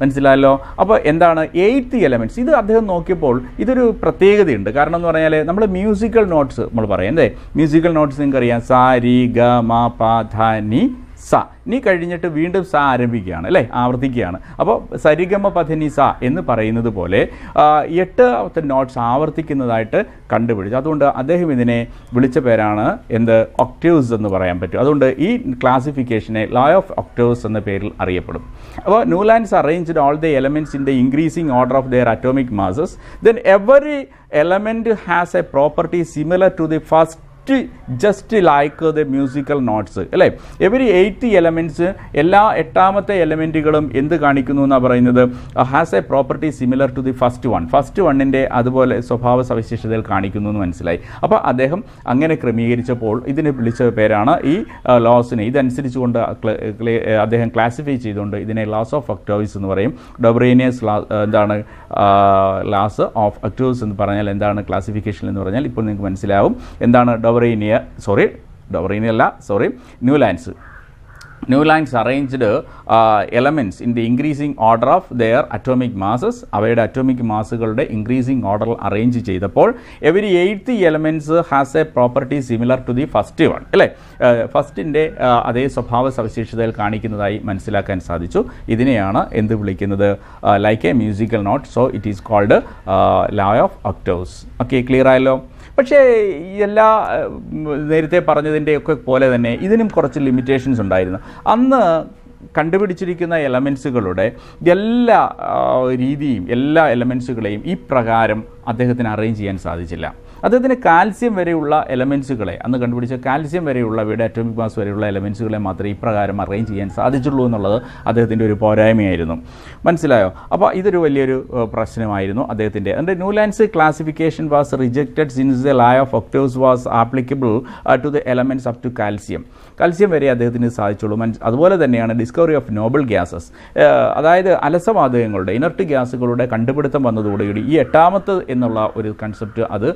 മനസ്സിലായല്ലോ അപ്പോൾ എന്താണ് എയ്ത്ത് എലമെൻറ്റ്സ് ഇത് അദ്ദേഹം നോക്കിയപ്പോൾ ഇതൊരു പ്രത്യേകതയുണ്ട് കാരണം എന്ന് പറഞ്ഞാൽ നമ്മൾ മ്യൂസിക്കൽ നോട്ട്സ് നമ്മൾ പറയാം അല്ലേ മ്യൂസിക്കൽ നോട്ട്സ് നിങ്ങൾക്കറിയാം സാരി ഗ മ പ ധ നി സ ഇനി കഴിഞ്ഞിട്ട് വീണ്ടും സ ആരംഭിക്കുകയാണ് അല്ലേ ആവർത്തിക്കുകയാണ് അപ്പോൾ സരിഗമ പഥനി സ എന്ന് പറയുന്നത് പോലെ എട്ട് നോട്ട്സ് ആവർത്തിക്കുന്നതായിട്ട് കണ്ടുപിടിച്ചു അതുകൊണ്ട് അദ്ദേഹം ഇതിനെ വിളിച്ച പേരാണ് എന്ത് ഒക്ടേവ്സ് എന്ന് പറയാൻ പറ്റും അതുകൊണ്ട് ഈ ക്ലാസിഫിക്കേഷനെ ലോ ഓഫ് ഒക്ടേവ്സ് എന്ന പേരിൽ അറിയപ്പെടും അപ്പോൾ Lands arranged all the elements in the increasing order of their atomic masses then every element has a property similar to the first just just like the musical notes അല്ലേ every eight elements എല്ലാ എട്ടാമത്തെ എലമെൻറ്റുകളും എന്ത് കാണിക്കുന്നു എന്നാണ് പറയുന്നത് has a property similar to the first one first വണ്ണിൻ്റെ അതുപോലെ സ്വഭാവ സവിശേഷതകൾ കാണിക്കുന്നു എന്ന് മനസ്സിലായി അപ്പോൾ അദ്ദേഹം അങ്ങനെ ക്രമീകരിച്ചപ്പോൾ ഇതിനെ വിളിച്ച പേരാണ് ഈ ലോസിനെ uh, ഇതനുസരിച്ച് കൊണ്ട് uh, uh, അദ്ദേഹം ക്ലാസിഫൈ ചെയ്തുകൊണ്ട് ഇതിനെ ലാസ് ഓഫ് അക്ടോവിസ് എന്ന് പറയും ഡൊബ്രേനിയസ് എന്താണ് ലാസ് ഓഫ് അക്ടോവിസ് എന്ന് പറഞ്ഞാൽ എന്താണ് ക്ലാസിഫിക്കേഷൻ എന്ന് പറഞ്ഞാൽ ഇപ്പോൾ നിങ്ങൾക്ക് മനസ്സിലാവും എന്താണ് ഡൊ ഡവറീനിയ സോറി ഡവറീനിയ അല്ല sorry Newlands Newlands arranged elements in the increasing order of their atomic masses അവയുടെ അറ്റോമിക് മാസുകളുടെ ഇൻക്രീസിങ് ഓർഡർ അറേഞ്ച് ചെയ്തപ്പോൾ every eighth elements has a property similar to the first one അല്ലേ ഫസ്റ്റിൻ്റെ അതേ സ്വഭാവ സവിശേഷതയിൽ കാണിക്കുന്നതായി മനസ്സിലാക്കാൻ സാധിച്ചു ഇതിനെയാണ് എന്ത് വിളിക്കുന്നത് like a musical note so it is called law of octaves okay clear ആയല്ലോ പക്ഷേ എല്ലാ നേരത്തെ പറഞ്ഞതിൻ്റെയൊക്കെ പോലെ തന്നെ ഇതിനും കുറച്ച് ലിമിറ്റേഷൻസ് ഉണ്ടായിരുന്നു അന്ന് കണ്ടുപിടിച്ചിരിക്കുന്ന എലമെൻസുകളുടെ എല്ലാ രീതിയും എല്ലാ എലമെൻസുകളെയും ഈ പ്രകാരം അദ്ദേഹത്തിന് അറേഞ്ച് ചെയ്യാൻ സാധിച്ചില്ല അദ്ദേഹത്തിന് കാൽസ്യം വരെയുള്ള എലമെൻസുകളെ അന്ന് കണ്ടുപിടിച്ച കാൽസ്യം വരെയുള്ള ഇവിടെ അറ്റോമിക് മാസ് വരെയുള്ള എലമെൻസുകളെ മാത്രമേ ഇപ്രകാരം അറേഞ്ച് ചെയ്യാൻ സാധിച്ചുള്ളൂ എന്നുള്ളത് അദ്ദേഹത്തിൻ്റെ ഒരു പോരായ്മയായിരുന്നു മനസ്സിലായോ അപ്പോൾ ഇതൊരു വലിയൊരു പ്രശ്നമായിരുന്നു അദ്ദേഹത്തിൻ്റെ അതിൻ്റെ Newlands classification was rejected since the law of octaves was applicable to the elements up to calcium calcium വരെ അദ്ദേഹത്തിന് സാധിച്ചുള്ളൂ അതുപോലെ തന്നെയാണ് ഡിസ്കവറി ഓഫ് നോബിൾ ഗ്യാസസ് അതായത് അലസവാതകങ്ങളുടെ ഇനർട്ട് ഗ്യാസുകളുടെ കണ്ടുപിടുത്തം വന്നതോടുകൂടി ഈ എട്ടാമത്തെ എന്നുള്ള ഒരു കൺസെപ്റ്റ് അത്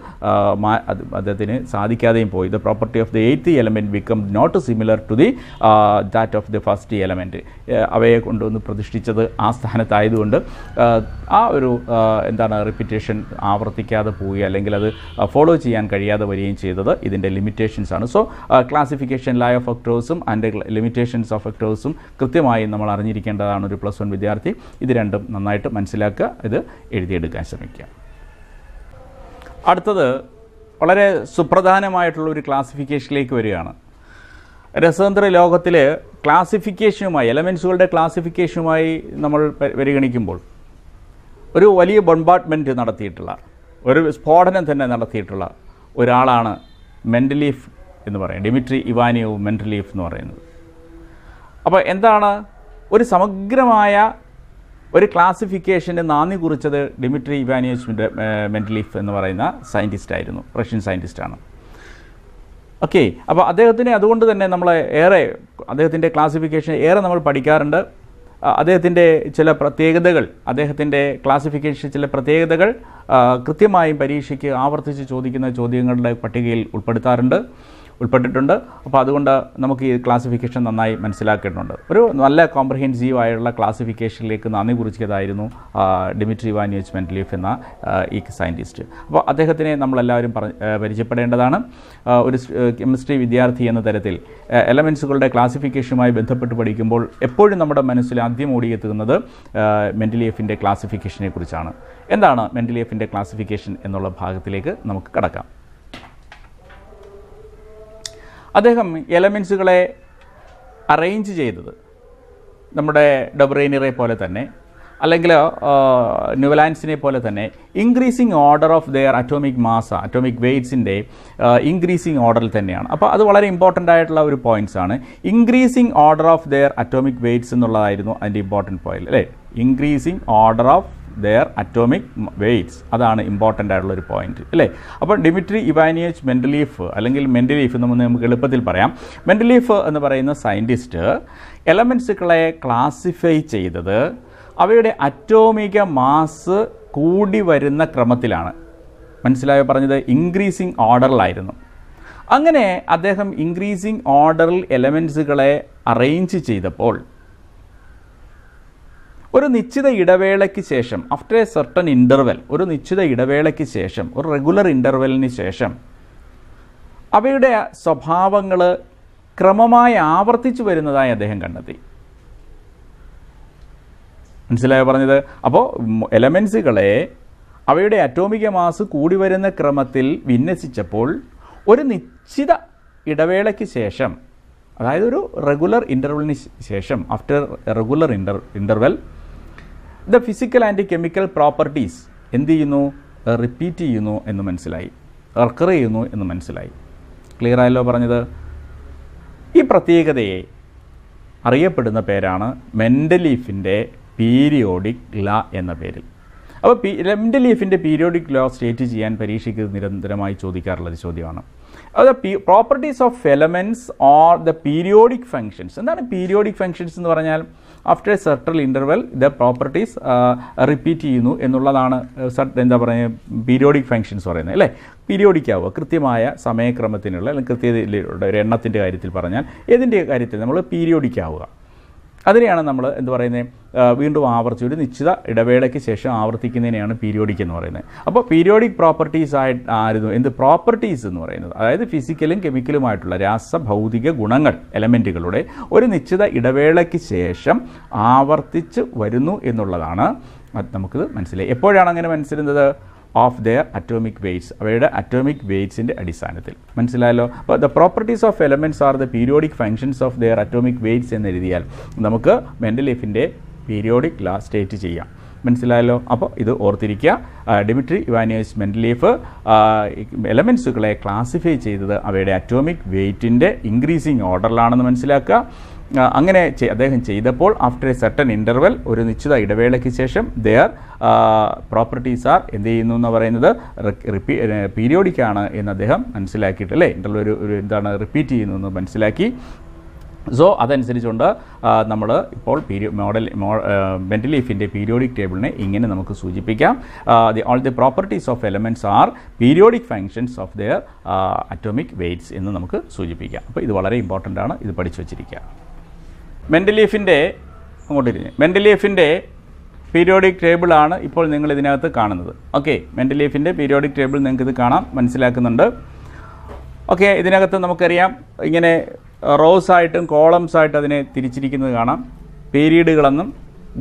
അദ്ദേഹത്തിന് സാധിക്കാതെയും പോയി the property of the eighth element become not similar to the that of the first element അവയെ കൊണ്ടുവന്ന് പ്രതിഷ്ഠിച്ചത് ആ സ്ഥാനത്തായതുകൊണ്ട് ആ ഒരു എന്താണ് റിപ്പിറ്റേഷൻ ആവർത്തിക്കാതെ പോവുകയും അല്ലെങ്കിൽ അത് ഫോളോ ചെയ്യാൻ കഴിയാതെ വരികയും ചെയ്തത് ഇതിൻ്റെ ലിമിറ്റേഷൻസ് ആണ് സോ ക്ലാസിഫിക്കേഷൻ ലൈ ഓഫ് ഫക്ടേഴ്സും ആൻഡ് ലിമിറ്റേഷൻസ് ഓഫ് ഫക്ടേഴ്സും കൃത്യമായി നമ്മൾ അറിഞ്ഞിരിക്കേണ്ടതാണ് ഒരു പ്ലസ് വൺ വിദ്യാർത്ഥി ഇത് രണ്ടും നന്നായിട്ട് മനസ്സിലാക്കുക ഇത് എഴുതിയെടുക്കാൻ ശ്രമിക്കുക അടുത്തത് വളരെ സുപ്രധാനമായിട്ടുള്ള ഒരു ക്ലാസിഫിക്കേഷനിലേക്ക് വരികയാണ് രസതന്ത്ര ലോകത്തിൽ ക്ലാസിഫിക്കേഷനുമായി എലമെൻസുകളുടെ ക്ലാസിഫിക്കേഷനുമായി നമ്മൾ പരിഗണിക്കുമ്പോൾ ഒരു വലിയ ബൊൺബാട്ട്മെൻറ്റ് നടത്തിയിട്ടുള്ള ഒരു സ്ഫോടനം തന്നെ നടത്തിയിട്ടുള്ള ഒരാളാണ് മെൻ്റലീഫ് എന്ന് പറയുന്നത് ഡിമിട്രി ഇവാനിയോ മെൻ്റലീഫ് എന്ന് പറയുന്നത് അപ്പോൾ എന്താണ് ഒരു സമഗ്രമായ ഒരു ക്ലാസിഫിക്കേഷൻ്റെ നാന്ദി കുറിച്ചത് ഡിമിട്രി ഇവാനിയസ് ലീഫ് എന്ന് പറയുന്ന സയൻറ്റിസ്റ്റ് ആയിരുന്നു റഷ്യൻ സയൻറ്റിസ്റ്റാണ് ഓക്കെ അപ്പോൾ അദ്ദേഹത്തിനെ അതുകൊണ്ട് തന്നെ നമ്മൾ ഏറെ അദ്ദേഹത്തിൻ്റെ ക്ലാസിഫിക്കേഷൻ ഏറെ നമ്മൾ പഠിക്കാറുണ്ട് അദ്ദേഹത്തിൻ്റെ ചില പ്രത്യേകതകൾ അദ്ദേഹത്തിൻ്റെ ക്ലാസിഫിക്കേഷൻ ചില പ്രത്യേകതകൾ കൃത്യമായും പരീക്ഷയ്ക്ക് ആവർത്തിച്ച് ചോദിക്കുന്ന ചോദ്യങ്ങളുടെ പട്ടികയിൽ ഉൾപ്പെടുത്താറുണ്ട് ഉൾപ്പെട്ടിട്ടുണ്ട് അപ്പോൾ അതുകൊണ്ട് നമുക്ക് ഈ ക്ലാസിഫിക്കേഷൻ നന്നായി മനസ്സിലാക്കേണ്ടതുണ്ട് ഒരു നല്ല കോംപ്രഹെൻസീവ് ആയുള്ള ക്ലാസിഫിക്കേഷനിലേക്ക് നന്ദി കുറിച്ചതായിരുന്നു ഡിമിട്രി വാനിയോച്ച് മെൻറ്റലീഫ് എന്ന ഈ സയൻറ്റിസ്റ്റ് അപ്പോൾ അദ്ദേഹത്തിനെ നമ്മളെല്ലാവരും പരിചയപ്പെടേണ്ടതാണ് ഒരു കെമിസ്ട്രി വിദ്യാർത്ഥി എന്ന തരത്തിൽ എലമെൻസുകളുടെ ക്ലാസിഫിക്കേഷനുമായി ബന്ധപ്പെട്ട് പഠിക്കുമ്പോൾ എപ്പോഴും നമ്മുടെ മനസ്സിൽ ആദ്യം ഓടിയെത്തുന്നത് മെൻറ്റലീഫിൻ്റെ ക്ലാസിഫിക്കേഷനെ കുറിച്ചാണ് എന്താണ് മെൻറ്റലീഫിൻ്റെ ക്ലാസിഫിക്കേഷൻ എന്നുള്ള ഭാഗത്തിലേക്ക് നമുക്ക് കടക്കാം അദ്ദേഹം എലമെൻസുകളെ അറേഞ്ച് ചെയ്തത് നമ്മുടെ ഡബ്രൈനിറെ പോലെ തന്നെ അല്ലെങ്കിൽ ന്യൂലാൻസിനെ പോലെ തന്നെ increasing order of their atomic mass atomic വെയ്റ്റ്സിൻ്റെ ഇൻക്രീസിങ് ഓർഡറിൽ തന്നെയാണ് അപ്പോൾ അത് വളരെ ഇമ്പോർട്ടൻ്റ് ആയിട്ടുള്ള ഒരു പോയിന്റ്സ് ആണ് increasing order of their atomic weights എന്നുള്ളതായിരുന്നു അതിൻ്റെ ഇമ്പോർട്ടൻറ്റ് പോയിന്റ് അല്ലേ increasing order of their atomic weights അതാണ് ഇമ്പോർട്ടൻ്റ് ഒരു പോയിന്റ് അല്ലേ അപ്പോൾ ഡിമിട്രി ഇവാനിയച്ച് മെൻ്റലീഫ് അല്ലെങ്കിൽ മെൻ്റലീഫ് എന്ന് നമുക്ക് എളുപ്പത്തിൽ പറയാം മെൻ്റലീഫ് എന്ന് പറയുന്ന സയൻറ്റിസ്റ്റ് എലമെൻസുകളെ ക്ലാസിഫൈ ചെയ്തത് അവയുടെ അറ്റോമിക മാസ് കൂടി വരുന്ന ക്രമത്തിലാണ് മനസ്സിലായോ പറഞ്ഞത് ഇൻക്രീസിങ് ഓർഡറിലായിരുന്നു അങ്ങനെ അദ്ദേഹം ഇൻക്രീസിങ് ഓർഡറിൽ എലമെൻസുകളെ അറേഞ്ച് ചെയ്തപ്പോൾ ഒരു നിശ്ചിത ഇടവേളയ്ക്ക് ശേഷം ആഫ്റ്റർ എ സെർട്ടൺ ഇൻ്റർവെൽ ഒരു നിശ്ചിത ഇടവേളയ്ക്ക് ശേഷം ഒരു റെഗുലർ ഇൻ്റർവെലിന് ശേഷം അവയുടെ സ്വഭാവങ്ങൾ ക്രമമായി ആവർത്തിച്ചു വരുന്നതായി അദ്ദേഹം കണ്ടെത്തി മനസ്സിലായോ പറഞ്ഞത് അപ്പോൾ എലമെൻസുകളെ അവയുടെ അറ്റോമിക മാസ് കൂടി വരുന്ന ക്രമത്തിൽ വിന്യസിച്ചപ്പോൾ ഒരു നിശ്ചിത ഇടവേളയ്ക്ക് ശേഷം അതായത് ഒരു റെഗുലർ ഇൻ്റർവെലിന് ശേഷം after regular inter interval the physical and chemical properties എന്ത് ചെയ്യുന്നു റിപ്പീറ്റ് uh, ചെയ്യുന്നു എന്ന് മനസ്സിലായി റെക്കർ ചെയ്യുന്നു എന്ന് മനസ്സിലായി ക്ലിയർ ആയല്ലോ പറഞ്ഞത് ഈ പ്രത്യേകതയെ അറിയപ്പെടുന്ന പേരാണ് മെൻ്റലീഫിൻ്റെ പീരിയോഡിക് ല എന്ന പേരിൽ അപ്പോൾ പി മെൻ്റലീഫിൻ്റെ പീരിയോഡിക് ലോ സ്റ്റേറ്റ് ചെയ്യാൻ പരീക്ഷയ്ക്ക് നിരന്തരമായി ചോദിക്കാറുള്ളൊരു ചോദ്യമാണ് അത് properties of elements or the periodic functions എന്താണ് പീരിയോഡിക് ഫങ്ഷൻസ് എന്ന് പറഞ്ഞാൽ after a certain interval the properties repeat ചെയ്യുന്നു എന്നുള്ളതാണ് എന്താ പറയുക പീരിയോഡിക് ഫങ്ഷൻസ് പറയുന്നത് അല്ലേ പീരിയോഡിക് ആവുക കൃത്യമായ സമയക്രമത്തിനുള്ള അല്ലെങ്കിൽ കൃത്യതയിലുള്ള ഒരു എണ്ണത്തിൻ്റെ കാര്യത്തിൽ പറഞ്ഞാൽ ഏതിൻ്റെ കാര്യത്തിൽ നമ്മൾ പീരിയോഡിക് ആവുക അതിനെയാണ് നമ്മൾ എന്ത് പറയുന്നത് വീണ്ടും ആവർത്തിച്ച് ഒരു നിശ്ചിത ഇടവേളയ്ക്ക് ശേഷം ആവർത്തിക്കുന്നതിനെയാണ് പീരിയോഡിക് എന്ന് പറയുന്നത് അപ്പോൾ പീരിയോഡിക് പ്രോപ്പർട്ടീസ് ആയിട്ട് ആയിരുന്നു എന്ത് പ്രോപ്പർട്ടീസ് എന്ന് പറയുന്നത് അതായത് ഫിസിക്കലും കെമിക്കലുമായിട്ടുള്ള രാസഭൗതിക ഗുണങ്ങൾ എലമെൻറ്റുകളുടെ ഒരു നിശ്ചിത ഇടവേളയ്ക്ക് ശേഷം ആവർത്തിച്ച് വരുന്നു എന്നുള്ളതാണ് അത് നമുക്കിത് മനസ്സിലായി എപ്പോഴാണ് അങ്ങനെ മനസ്സിലുന്നത് ഓഫ് ദെയർ അറ്റോമിക് വെയ്റ്റ്സ് അവയുടെ അറ്റോമിക് വെയ്റ്റ്സിൻ്റെ അടിസ്ഥാനത്തിൽ മനസ്സിലായല്ലോ അപ്പോൾ the properties of elements are the periodic functions of their atomic weights എന്ന് എഴുതിയാൽ നമുക്ക് മെൻ്റലിഫിൻ്റെ പീരിയോഡിക് ലാ സ്റ്റേറ്റ് ചെയ്യാം മനസ്സിലായല്ലോ അപ്പോൾ ഇത് ഓർത്തിരിക്കുക ഡിമിട്രി ഇവാനിയേഴ്സ് മെൻഡലീഫ് എലമെൻസുകളെ ക്ലാസിഫൈ ചെയ്തത് അവയുടെ അറ്റോമിക് വെയ്റ്റിൻ്റെ ഇൻക്രീസിങ് ഓർഡറിലാണെന്ന് മനസ്സിലാക്കുക അങ്ങനെ അദ്ദേഹം ചെയ്തപ്പോൾ ആഫ്റ്റർ എ സർട്ടൻ ഇൻ്റർവെൽ ഒരു നിശ്ചിത ഇടവേളയ്ക്ക് ശേഷം ദർ പ്രോപ്പർട്ടീസ് ആർ എന്ത് ചെയ്യുന്നു എന്ന് പറയുന്നത് പീരിയോഡിക്കാണ് ആണ് എന്ന് അദ്ദേഹം മനസ്സിലാക്കിയിട്ട് അല്ലേ ഇൻ്റർവെൽ ഒരു ഒരു എന്താണ് റിപ്പീറ്റ് ചെയ്യുന്നു എന്ന് മനസ്സിലാക്കി സോ അതനുസരിച്ചുകൊണ്ട് നമ്മൾ ഇപ്പോൾ പീരിയോ മോഡൽ മോ ലീഫിൻ്റെ പീരിയോഡിക് ടേബിളിനെ ഇങ്ങനെ നമുക്ക് സൂചിപ്പിക്കാം the all the properties of elements are periodic functions of their atomic weights എന്ന് നമുക്ക് സൂചിപ്പിക്കാം അപ്പോൾ ഇത് വളരെ ഇമ്പോർട്ടൻ്റ് ആണ് ഇത് പഠിച്ചു വച്ചിരിക്കുക മെൻ്റലീഫിൻ്റെ അങ്ങോട്ടിരിഞ്ഞ് മെൻ്റലീഫിൻ്റെ പീരിയോഡിക് ടേബിളാണ് ഇപ്പോൾ നിങ്ങൾ ഇതിനകത്ത് കാണുന്നത് ഓക്കെ മെൻ്റലീഫിൻ്റെ പീരിയോഡിക് ടേബിൾ നിങ്ങൾക്ക് ഇത് കാണാം മനസ്സിലാക്കുന്നുണ്ട് ഓക്കെ ഇതിനകത്ത് നമുക്കറിയാം ഇങ്ങനെ റോസ് ആയിട്ടും കോളംസ് ആയിട്ട് അതിനെ തിരിച്ചിരിക്കുന്നത് കാണാം പീരീഡുകളെന്നും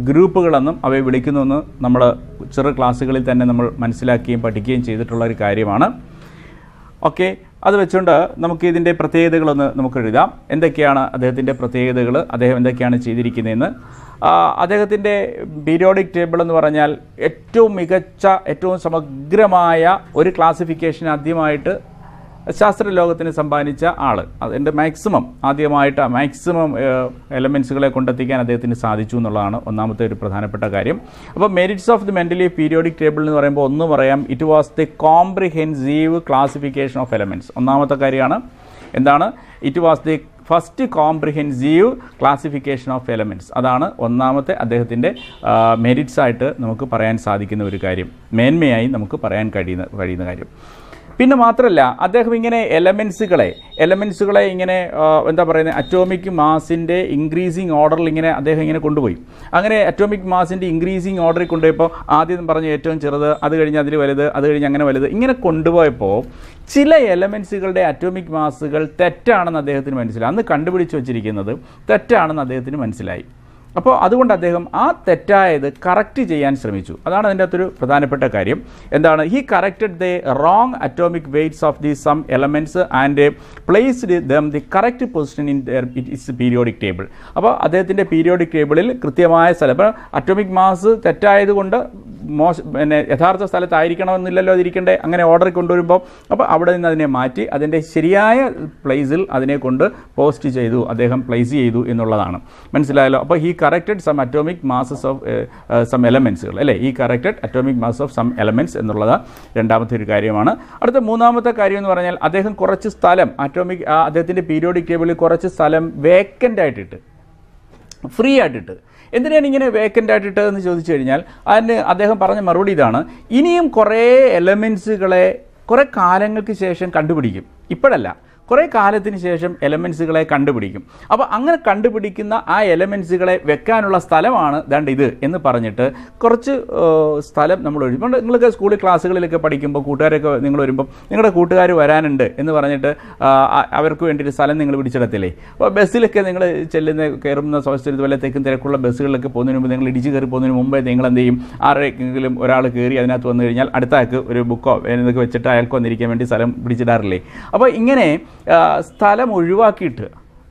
ഗ്രൂപ്പുകളെന്നും അവയെ വിളിക്കുന്നുവെന്ന് നമ്മൾ ചെറു ക്ലാസ്സുകളിൽ തന്നെ നമ്മൾ മനസ്സിലാക്കുകയും പഠിക്കുകയും ചെയ്തിട്ടുള്ള ഒരു കാര്യമാണ് ഓക്കെ അത് വെച്ചുകൊണ്ട് നമുക്ക് ഇതിൻ്റെ പ്രത്യേകതകളൊന്ന് നമുക്ക് എഴുതാം എന്തൊക്കെയാണ് അദ്ദേഹത്തിൻ്റെ പ്രത്യേകതകൾ അദ്ദേഹം എന്തൊക്കെയാണ് ചെയ്തിരിക്കുന്നതെന്ന് അദ്ദേഹത്തിൻ്റെ പീരിയോഡിക് ടേബിൾ എന്ന് പറഞ്ഞാൽ ഏറ്റവും മികച്ച ഏറ്റവും സമഗ്രമായ ഒരു ക്ലാസിഫിക്കേഷൻ ആദ്യമായിട്ട് ശാസ്ത്ര ലോകത്തിന് സമ്പാദിച്ച ആൾ അതിൻ്റെ മാക്സിമം ആദ്യമായിട്ട് മാക്സിമം എലമെൻസുകളെ കൊണ്ടെത്തിക്കാൻ അദ്ദേഹത്തിന് സാധിച്ചു എന്നുള്ളതാണ് ഒന്നാമത്തെ ഒരു പ്രധാനപ്പെട്ട കാര്യം അപ്പോൾ merits of the Mendeleev periodic table എന്ന് പറയുമ്പോൾ ഒന്ന് പറയാം it was the comprehensive classification of elements ഒന്നാമത്തെ കാര്യമാണ് എന്താണ് it was the first comprehensive classification of elements അതാണ് ഒന്നാമത്തെ അദ്ദേഹത്തിൻ്റെ മെരിറ്റ്സ് ആയിട്ട് നമുക്ക് പറയാൻ സാധിക്കുന്ന ഒരു കാര്യം മേന്മയായി നമുക്ക് പറയാൻ കഴിയുന്ന കഴിയുന്ന കാര്യം പിന്നെ മാത്രമല്ല അദ്ദേഹം ഇങ്ങനെ എലമെൻസുകളെ എലമെൻസുകളെ ഇങ്ങനെ എന്താ പറയുന്നത് അറ്റോമിക് മാസിൻ്റെ ഇൻക്രീസിങ് ഓർഡറിൽ ഇങ്ങനെ അദ്ദേഹം ഇങ്ങനെ കൊണ്ടുപോയി അങ്ങനെ അറ്റോമിക് മാസിൻ്റെ ഇൻക്രീസിങ് ഓർഡറിൽ കൊണ്ടുപോയപ്പോൾ ആദ്യം പറഞ്ഞ ഏറ്റവും ചെറുത് അത് കഴിഞ്ഞ് അതിൽ വലുത് അത് കഴിഞ്ഞ് അങ്ങനെ വലുത് ഇങ്ങനെ കൊണ്ടുപോയപ്പോൾ ചില എലമെൻസുകളുടെ അറ്റോമിക് മാസുകൾ തെറ്റാണെന്ന് അദ്ദേഹത്തിന് മനസ്സിലായി അന്ന് കണ്ടുപിടിച്ച് വച്ചിരിക്കുന്നത് തെറ്റാണെന്ന് അദ്ദേഹത്തിന് മനസ്സിലായി അപ്പോൾ അതുകൊണ്ട് അദ്ദേഹം ആ തെറ്റായത് കറക്റ്റ് ചെയ്യാൻ ശ്രമിച്ചു അതാണ് അതിൻ്റെ അകത്തൊരു പ്രധാനപ്പെട്ട കാര്യം എന്താണ് he corrected the wrong atomic weights of the some elements and placed them the correct position in their it is periodic table അപ്പോൾ അദ്ദേഹത്തിൻ്റെ പീരിയോഡിക് ടേബിളിൽ കൃത്യമായ സ്ഥലം അറ്റോമിക് മാസ് തെറ്റായതുകൊണ്ട് മോശ പിന്നെ യഥാർത്ഥ സ്ഥലത്തായിരിക്കണമെന്നില്ലല്ലോ അതിരിക്കണ്ടേ അങ്ങനെ ഓർഡർ കൊണ്ടുവരുമ്പോൾ അപ്പോൾ അവിടെ നിന്ന് അതിനെ മാറ്റി അതിൻ്റെ ശരിയായ പ്ലേസിൽ അതിനെ കൊണ്ട് പോസ്റ്റ് ചെയ്തു അദ്ദേഹം പ്ലേസ് ചെയ്തു എന്നുള്ളതാണ് മനസ്സിലായല്ലോ അപ്പോൾ ഈ corrected some atomic masses of some എലമെൻസുകൾ അല്ലേ ഈ corrected atomic masses of some elements എന്നുള്ളത് രണ്ടാമത്തെ ഒരു കാര്യമാണ് അടുത്ത മൂന്നാമത്തെ കാര്യം എന്ന് പറഞ്ഞാൽ അദ്ദേഹം കുറച്ച് സ്ഥലം അറ്റോമിക് അദ്ദേഹത്തിൻ്റെ പീരിയോഡിക് ടേബിളിൽ കുറച്ച് സ്ഥലം വേക്കൻ്റ് ആയിട്ടിട്ട് ഫ്രീ ആയിട്ടിട്ട് എന്തിനാണ് ഇങ്ങനെ വേക്കൻ്റ് ആയിട്ടിട്ടതെന്ന് ചോദിച്ചു കഴിഞ്ഞാൽ അതിന് അദ്ദേഹം പറഞ്ഞ മറുപടി ഇതാണ് ഇനിയും കുറേ എലമെൻസുകളെ കുറേ കാലങ്ങൾക്ക് ശേഷം കണ്ടുപിടിക്കും ഇപ്പോഴല്ല കുറേ കാലത്തിന് ശേഷം എലമെൻസുകളെ കണ്ടുപിടിക്കും അപ്പോൾ അങ്ങനെ കണ്ടുപിടിക്കുന്ന ആ എലമെൻസുകളെ വെക്കാനുള്ള സ്ഥലമാണ് ദാണ്ട് ഇത് എന്ന് പറഞ്ഞിട്ട് കുറച്ച് സ്ഥലം നമ്മൾ ഒഴിപ്പോൾ നിങ്ങളൊക്കെ സ്കൂളിൽ ക്ലാസ്സുകളിലൊക്കെ പഠിക്കുമ്പോൾ കൂട്ടുകാരൊക്കെ നിങ്ങൾ വരുമ്പോൾ നിങ്ങളുടെ കൂട്ടുകാർ വരാനുണ്ട് എന്ന് പറഞ്ഞിട്ട് അവർക്ക് വേണ്ടിയിട്ട് സ്ഥലം നിങ്ങൾ പിടിച്ചെടുത്തില്ലേ അപ്പോൾ ബസ്സിലൊക്കെ നിങ്ങൾ ചെല്ലുന്ന കയറുന്ന സ്വസ്ഥ ഇതുപോലെ തേക്കും തിരക്കുള്ള ബസ്സുകളിലൊക്കെ പോകുന്നതിന് മുമ്പ് നിങ്ങൾ ഇടിച്ച് കയറി പോകുന്നതിന് മുമ്പേ നിങ്ങൾ എന്ത് ചെയ്യും ആരെങ്കിലും ഒരാൾ കയറി അതിനകത്ത് വന്നു കഴിഞ്ഞാൽ അടുത്ത ഒരു ബുക്കോ എന്നൊക്കെ വെച്ചിട്ട് അയാൾക്ക് വന്നിരിക്കാൻ വേണ്ടി സ്ഥലം പിടിച്ചിടാറില്ലേ അപ്പോൾ ഇങ്ങനെ സ്ഥലം ഒഴിവാക്കിയിട്ട്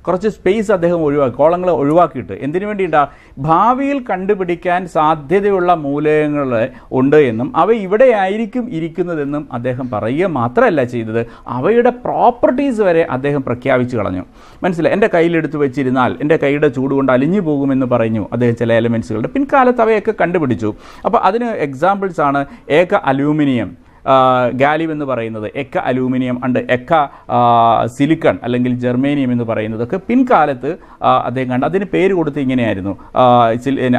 കുറച്ച് സ്പേസ് അദ്ദേഹം ഒഴിവാക്കി കോളങ്ങൾ ഒഴിവാക്കിയിട്ട് എന്തിനു വേണ്ടിയിട്ടാ ഭാവിയിൽ കണ്ടുപിടിക്കാൻ സാധ്യതയുള്ള മൂലകങ്ങൾ ഉണ്ട് എന്നും അവ ഇവിടെ ആയിരിക്കും ഇരിക്കുന്നതെന്നും അദ്ദേഹം പറയുക മാത്രമല്ല ചെയ്തത് അവയുടെ പ്രോപ്പർട്ടീസ് വരെ അദ്ദേഹം പ്രഖ്യാപിച്ചു കളഞ്ഞു മനസ്സിലായി എൻ്റെ കയ്യിലെടുത്ത് വെച്ചിരുന്നാൽ എൻ്റെ കൈയുടെ കൊണ്ട് അലിഞ്ഞു പോകുമെന്ന് പറഞ്ഞു അദ്ദേഹം ചില എലമെൻസുകളുടെ പിൻകാലത്ത് അവയൊക്കെ കണ്ടുപിടിച്ചു അപ്പോൾ അതിന് എക്സാമ്പിൾസാണ് ഏക അലൂമിനിയം ഗാലിവ് എന്ന് പറയുന്നത് എക്ക അലൂമിനിയം അണ്ട് എക്ക സിലിക്കൺ അല്ലെങ്കിൽ ജെർമേനിയം എന്ന് പറയുന്നതൊക്കെ പിൻകാലത്ത് അദ്ദേഹം കണ്ട് അതിന് പേര് കൊടുത്ത് ഇങ്ങനെയായിരുന്നു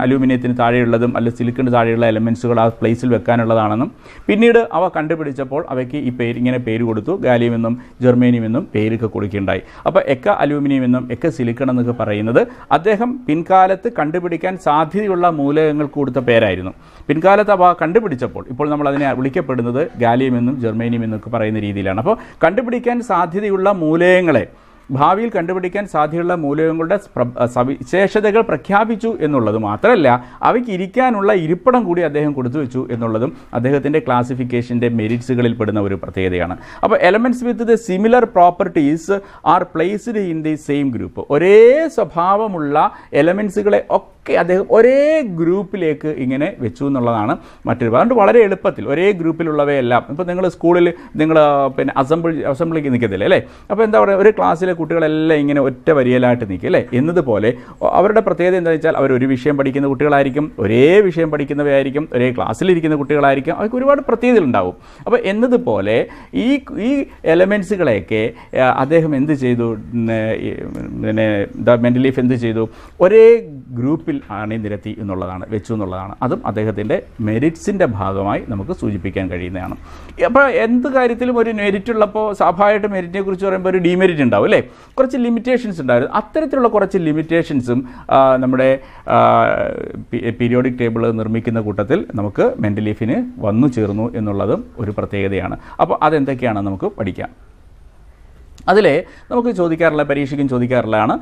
അലൂമിനിയത്തിന് താഴെയുള്ളതും അല്ലെങ്കിൽ സിലിക്കൺ താഴെയുള്ള എലമെൻസുകൾ ആ പ്ലേസിൽ വെക്കാനുള്ളതാണെന്നും പിന്നീട് അവ കണ്ടുപിടിച്ചപ്പോൾ അവയ്ക്ക് ഈ പേര് ഇങ്ങനെ പേര് കൊടുത്തു ഗാലിയം എന്നും ജെർമേനിയം എന്നും പേരൊക്കെ കൊടുക്കുകയുണ്ടായി അപ്പോൾ എക്ക അലൂമിനിയം എന്നും എക്ക സിലിക്കൺ എന്നൊക്കെ പറയുന്നത് അദ്ദേഹം പിൻകാലത്ത് കണ്ടുപിടിക്കാൻ സാധ്യതയുള്ള മൂലകങ്ങൾ കൊടുത്ത പേരായിരുന്നു പിൻകാലത്ത് അവ കണ്ടുപിടിച്ചപ്പോൾ ഇപ്പോൾ നമ്മൾ അതിനെ വിളിക്കപ്പെടുന്നത് ഗാലിയം എന്നും ജെർമേനിയം എന്നൊക്കെ പറയുന്ന രീതിയിലാണ് അപ്പോൾ കണ്ടുപിടിക്കാൻ സാധ്യതയുള്ള മൂലയങ്ങളെ ഭാവിയിൽ കണ്ടുപിടിക്കാൻ സാധ്യതയുള്ള മൂലകങ്ങളുടെ സവിശേഷതകൾ പ്രഖ്യാപിച്ചു എന്നുള്ളത് മാത്രമല്ല അവയ്ക്ക് ഇരിക്കാനുള്ള ഇരിപ്പിടം കൂടി അദ്ദേഹം കൊടുത്തു വെച്ചു എന്നുള്ളതും അദ്ദേഹത്തിൻ്റെ ക്ലാസിഫിക്കേഷൻ്റെ മെരിറ്റ്സുകളിൽ പെടുന്ന ഒരു പ്രത്യേകതയാണ് അപ്പോൾ elements with the similar properties are placed in the same group ഒരേ സ്വഭാവമുള്ള എലമെൻസുകളെ ഒക്കെ ഒക്കെ അദ്ദേഹം ഒരേ ഗ്രൂപ്പിലേക്ക് ഇങ്ങനെ വെച്ചു എന്നുള്ളതാണ് മറ്റൊരു അതുകൊണ്ട് വളരെ എളുപ്പത്തിൽ ഒരേ ഗ്രൂപ്പിലുള്ളവയെല്ലാം ഇപ്പോൾ നിങ്ങൾ സ്കൂളിൽ നിങ്ങൾ പിന്നെ അസംബിൾ അസംബ്ലിക്ക് നിൽക്കത്തില്ല അല്ലേ അപ്പോൾ എന്താ പറയുക ഒരു ക്ലാസ്സിലെ കുട്ടികളെല്ലാം ഇങ്ങനെ ഒറ്റ വരിയലായിട്ട് നിൽക്കുക അല്ലേ എന്നതുപോലെ അവരുടെ പ്രത്യേകത എന്താണെന്ന് വെച്ചാൽ അവർ ഒരു വിഷയം പഠിക്കുന്ന കുട്ടികളായിരിക്കും ഒരേ വിഷയം പഠിക്കുന്നവയായിരിക്കും ഒരേ ക്ലാസ്സിലിരിക്കുന്ന കുട്ടികളായിരിക്കും അവർക്ക് ഒരുപാട് പ്രത്യേകതകളുണ്ടാവും അപ്പോൾ എന്നതുപോലെ ഈ ഈ എലമെൻസുകളെയൊക്കെ അദ്ദേഹം എന്ത് ചെയ്തു പിന്നെ ദ മെൻ്റലീഫ് എന്ത് ചെയ്തു ഒരേ ഗ്രൂപ്പിൽ അണിനിരത്തി എന്നുള്ളതാണ് വെച്ചു എന്നുള്ളതാണ് അതും അദ്ദേഹത്തിൻ്റെ മെരിറ്റ്സിൻ്റെ ഭാഗമായി നമുക്ക് സൂചിപ്പിക്കാൻ കഴിയുന്നതാണ് അപ്പോൾ എന്ത് കാര്യത്തിലും ഒരു മെരിറ്റ് ഉള്ളപ്പോൾ സ്വാഭാവികമായിട്ട് മെരിറ്റിനെ കുറിച്ച് പറയുമ്പോൾ ഒരു ഡിമെരിറ്റ് ഉണ്ടാവും അല്ലേ കുറച്ച് ലിമിറ്റേഷൻസ് ഉണ്ടായിരുന്നു അത്തരത്തിലുള്ള കുറച്ച് ലിമിറ്റേഷൻസും നമ്മുടെ പീരിയോഡിക് ടേബിൾ നിർമ്മിക്കുന്ന കൂട്ടത്തിൽ നമുക്ക് മെൻ്റലീഫിന് വന്നു ചേർന്നു എന്നുള്ളതും ഒരു പ്രത്യേകതയാണ് അപ്പോൾ അതെന്തൊക്കെയാണ് നമുക്ക് പഠിക്കാം അതിലെ നമുക്ക് ചോദിക്കാറുള്ള പരീക്ഷയ്ക്കും ചോദിക്കാറുള്ളതാണ്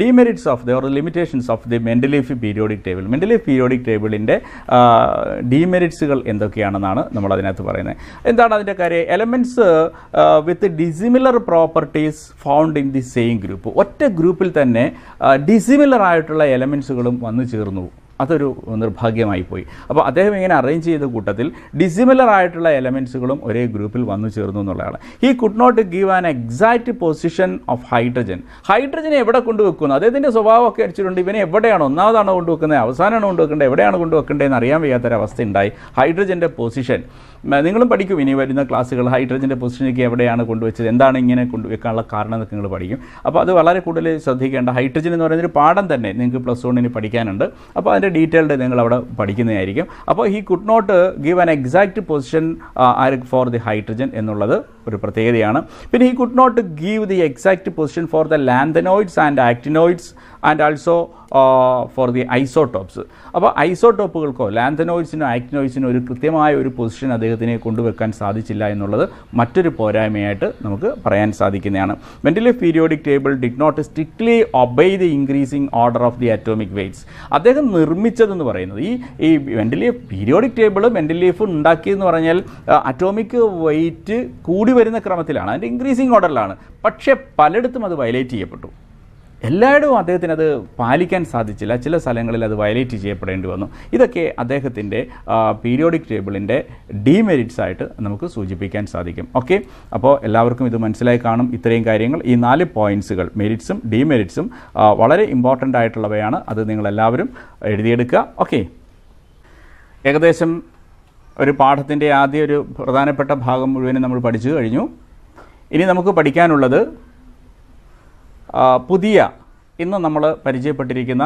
demerits of the or limitations of the മെൻ്റലിഫ് periodic table മെൻ്റലിഫ് periodic ടേബിളിൻ്റെ ഡിമെറിറ്റ്സുകൾ എന്തൊക്കെയാണെന്നാണ് നമ്മൾ അതിനകത്ത് പറയുന്നത് എന്താണ് അതിൻ്റെ കാര്യം elements with dissimilar properties found in the same group ഒറ്റ ഗ്രൂപ്പിൽ തന്നെ ഡിസിമിലർ ആയിട്ടുള്ള എലമെൻറ്റ്സുകളും വന്നു ചേർന്നു അതൊരു നിർഭാഗ്യമായി പോയി അപ്പോൾ അദ്ദേഹം ഇങ്ങനെ അറേഞ്ച് ചെയ്ത കൂട്ടത്തിൽ ഡിസിമിലർ ആയിട്ടുള്ള എലമെൻസുകളും ഒരേ ഗ്രൂപ്പിൽ വന്നു ചേർന്നു എന്നുള്ളതാണ് he could not give an exact position of hydrogen ഹൈഡ്രജനെ എവിടെ കൊണ്ടുവെക്കുന്നു അദ്ദേഹത്തിൻ്റെ ഒക്കെ അടിച്ചിട്ടുണ്ട് ഇവനെ എവിടെയാണ് ഒന്നാമതാണോ കൊണ്ടുവെക്കുന്നത് അവസാനമാണ് കൊണ്ടുവെക്കേണ്ടത് എവിടെയാണ് കൊണ്ടുവെക്കേണ്ടതെന്ന് അറിയാൻ വയ്യാത്തൊരവസ്ഥ ഉണ്ടായി ഹൈഡ്രജൻ്റെ പൊസിഷൻ നിങ്ങളും പഠിക്കും ഇനി വരുന്ന ക്ലാസ്സുകൾ ഹൈഡ്രജൻ്റെ പൊസിഷനൊക്കെ എവിടെയാണ് കൊണ്ടുവച്ചത് എന്താണ് ഇങ്ങനെ കൊണ്ടുവെക്കാനുള്ള കാരണം എന്നൊക്കെ നിങ്ങൾ പഠിക്കും അപ്പോൾ അത് വളരെ കൂടുതൽ ശ്രദ്ധിക്കേണ്ട ഹൈഡ്രജൻ എന്ന് പറയുന്നൊരു പാഠം തന്നെ നിങ്ങൾക്ക് പ്ലസ് വണ്ണിന് പഠിക്കാനുണ്ട് അപ്പോൾ അതിൻ്റെ ഡീറ്റെയിൽഡ് നിങ്ങൾ അവിടെ പഠിക്കുന്നതായിരിക്കും അപ്പോൾ he could not give an exact position for the hydrogen എന്നുള്ളത് ഒരു പ്രത്യേകതയാണ് പിന്നെ he could not give the exact position for the lanthanoids and actinoids and also for the isotopes അപ്പോൾ ഐസോടോപ്പുകൾക്കോ ലാന്തനോയിഡ്സിനോ ആക്ടിനോയിഡ്സിനോ ഒരു കൃത്യമായ ഒരു പൊസിഷൻ അദ്ദേഹത്തിനെ കൊണ്ടുവെക്കാൻ സാധിച്ചില്ല എന്നുള്ളത് മറ്റൊരു പോരായ്മയായിട്ട് നമുക്ക് പറയാൻ സാധിക്കുന്നതാണ് Mendeleev periodic table did not strictly obey the increasing order of the atomic weights അദ്ദേഹം നിർമ്മിച്ചതെന്ന് പറയുന്നത് ഈ ഈ മെൻ്റലി പീരിയോഡിക് ടേബിൾ മെൻ്റലീഫ് ഉണ്ടാക്കിയെന്ന് പറഞ്ഞാൽ അറ്റോമിക് വെയ്റ്റ് കൂടി വരുന്ന ക്രമത്തിലാണ് അതിൻ്റെ ഇൻക്രീസിങ് ഓർഡറിലാണ് പക്ഷേ പലയിടത്തും അത് വയലേറ്റ് ചെയ്യപ്പെട്ടു എല്ലായിടവും അദ്ദേഹത്തിന് അത് പാലിക്കാൻ സാധിച്ചില്ല ചില സ്ഥലങ്ങളിൽ അത് വയലേറ്റ് ചെയ്യപ്പെടേണ്ടി വന്നു ഇതൊക്കെ അദ്ദേഹത്തിൻ്റെ പീരിയോഡിക് ടേബിളിൻ്റെ ഡീമെരിറ്റ്സ് ആയിട്ട് നമുക്ക് സൂചിപ്പിക്കാൻ സാധിക്കും ഓക്കെ അപ്പോൾ എല്ലാവർക്കും ഇത് മനസ്സിലായി കാണും ഇത്രയും കാര്യങ്ങൾ ഈ നാല് പോയിൻറ്റ്സുകൾ മെരിറ്റ്സും ഡീമെരിറ്റ്സും വളരെ ഇമ്പോർട്ടൻ്റ് ആയിട്ടുള്ളവയാണ് അത് നിങ്ങളെല്ലാവരും എഴുതിയെടുക്കുക ഓക്കെ ഏകദേശം ഒരു പാഠത്തിൻ്റെ ആദ്യ ഒരു പ്രധാനപ്പെട്ട ഭാഗം മുഴുവനും നമ്മൾ പഠിച്ചു കഴിഞ്ഞു ഇനി നമുക്ക് പഠിക്കാനുള്ളത് പുതിയ ഇന്ന് നമ്മൾ പരിചയപ്പെട്ടിരിക്കുന്ന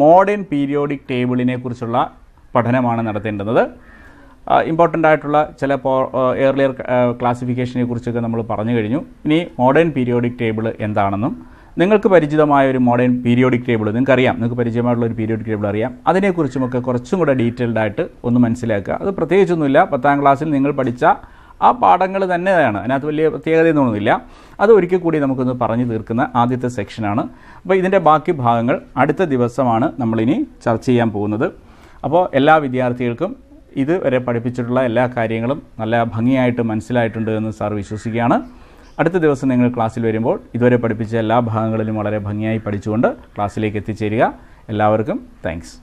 മോഡേൺ പീരിയോഡിക് ടേബിളിനെ കുറിച്ചുള്ള പഠനമാണ് നടത്തേണ്ടത് ഇമ്പോർട്ടൻ്റ് ആയിട്ടുള്ള ചില ഏർലിയർ ക്ലാസിഫിക്കേഷനെ കുറിച്ചൊക്കെ നമ്മൾ പറഞ്ഞു കഴിഞ്ഞു ഇനി മോഡേൺ പീരിയോഡിക് ടേബിൾ എന്താണെന്നും നിങ്ങൾക്ക് പരിചിതമായ ഒരു മോഡേൺ പീരിയോഡിക് ടേബിൾ നിങ്ങൾക്കറിയാം നിങ്ങൾക്ക് പരിചയമായിട്ടുള്ള ഒരു പീരിയോഡിക് ടേബിൾ അറിയാം അതിനെക്കുറിച്ചുമൊക്കെ കുറച്ചും കൂടെ ഡീറ്റെയിൽഡ് ആയിട്ട് ഒന്ന് മനസ്സിലാക്കുക അത് പ്രത്യേകിച്ചൊന്നുമില്ല പത്താം ക്ലാസ്സിൽ നിങ്ങൾ പഠിച്ച ആ പാഠങ്ങൾ തന്നെയാണ് അതിനകത്ത് വലിയ പ്രത്യേകതയൊന്നും തോന്നുന്നില്ല അത് ഒരിക്കൽ കൂടി നമുക്കൊന്ന് പറഞ്ഞു തീർക്കുന്ന ആദ്യത്തെ സെക്ഷനാണ് അപ്പോൾ ഇതിൻ്റെ ബാക്കി ഭാഗങ്ങൾ അടുത്ത ദിവസമാണ് നമ്മളിനി ചർച്ച ചെയ്യാൻ പോകുന്നത് അപ്പോൾ എല്ലാ വിദ്യാർത്ഥികൾക്കും ഇതുവരെ പഠിപ്പിച്ചിട്ടുള്ള എല്ലാ കാര്യങ്ങളും നല്ല ഭംഗിയായിട്ട് മനസ്സിലായിട്ടുണ്ട് എന്ന് സാർ വിശ്വസിക്കുകയാണ് അടുത്ത ദിവസം നിങ്ങൾ ക്ലാസ്സിൽ വരുമ്പോൾ ഇതുവരെ പഠിപ്പിച്ച എല്ലാ ഭാഗങ്ങളിലും വളരെ ഭംഗിയായി പഠിച്ചുകൊണ്ട് ക്ലാസ്സിലേക്ക് എത്തിച്ചേരുക എല്ലാവർക്കും താങ്ക്സ്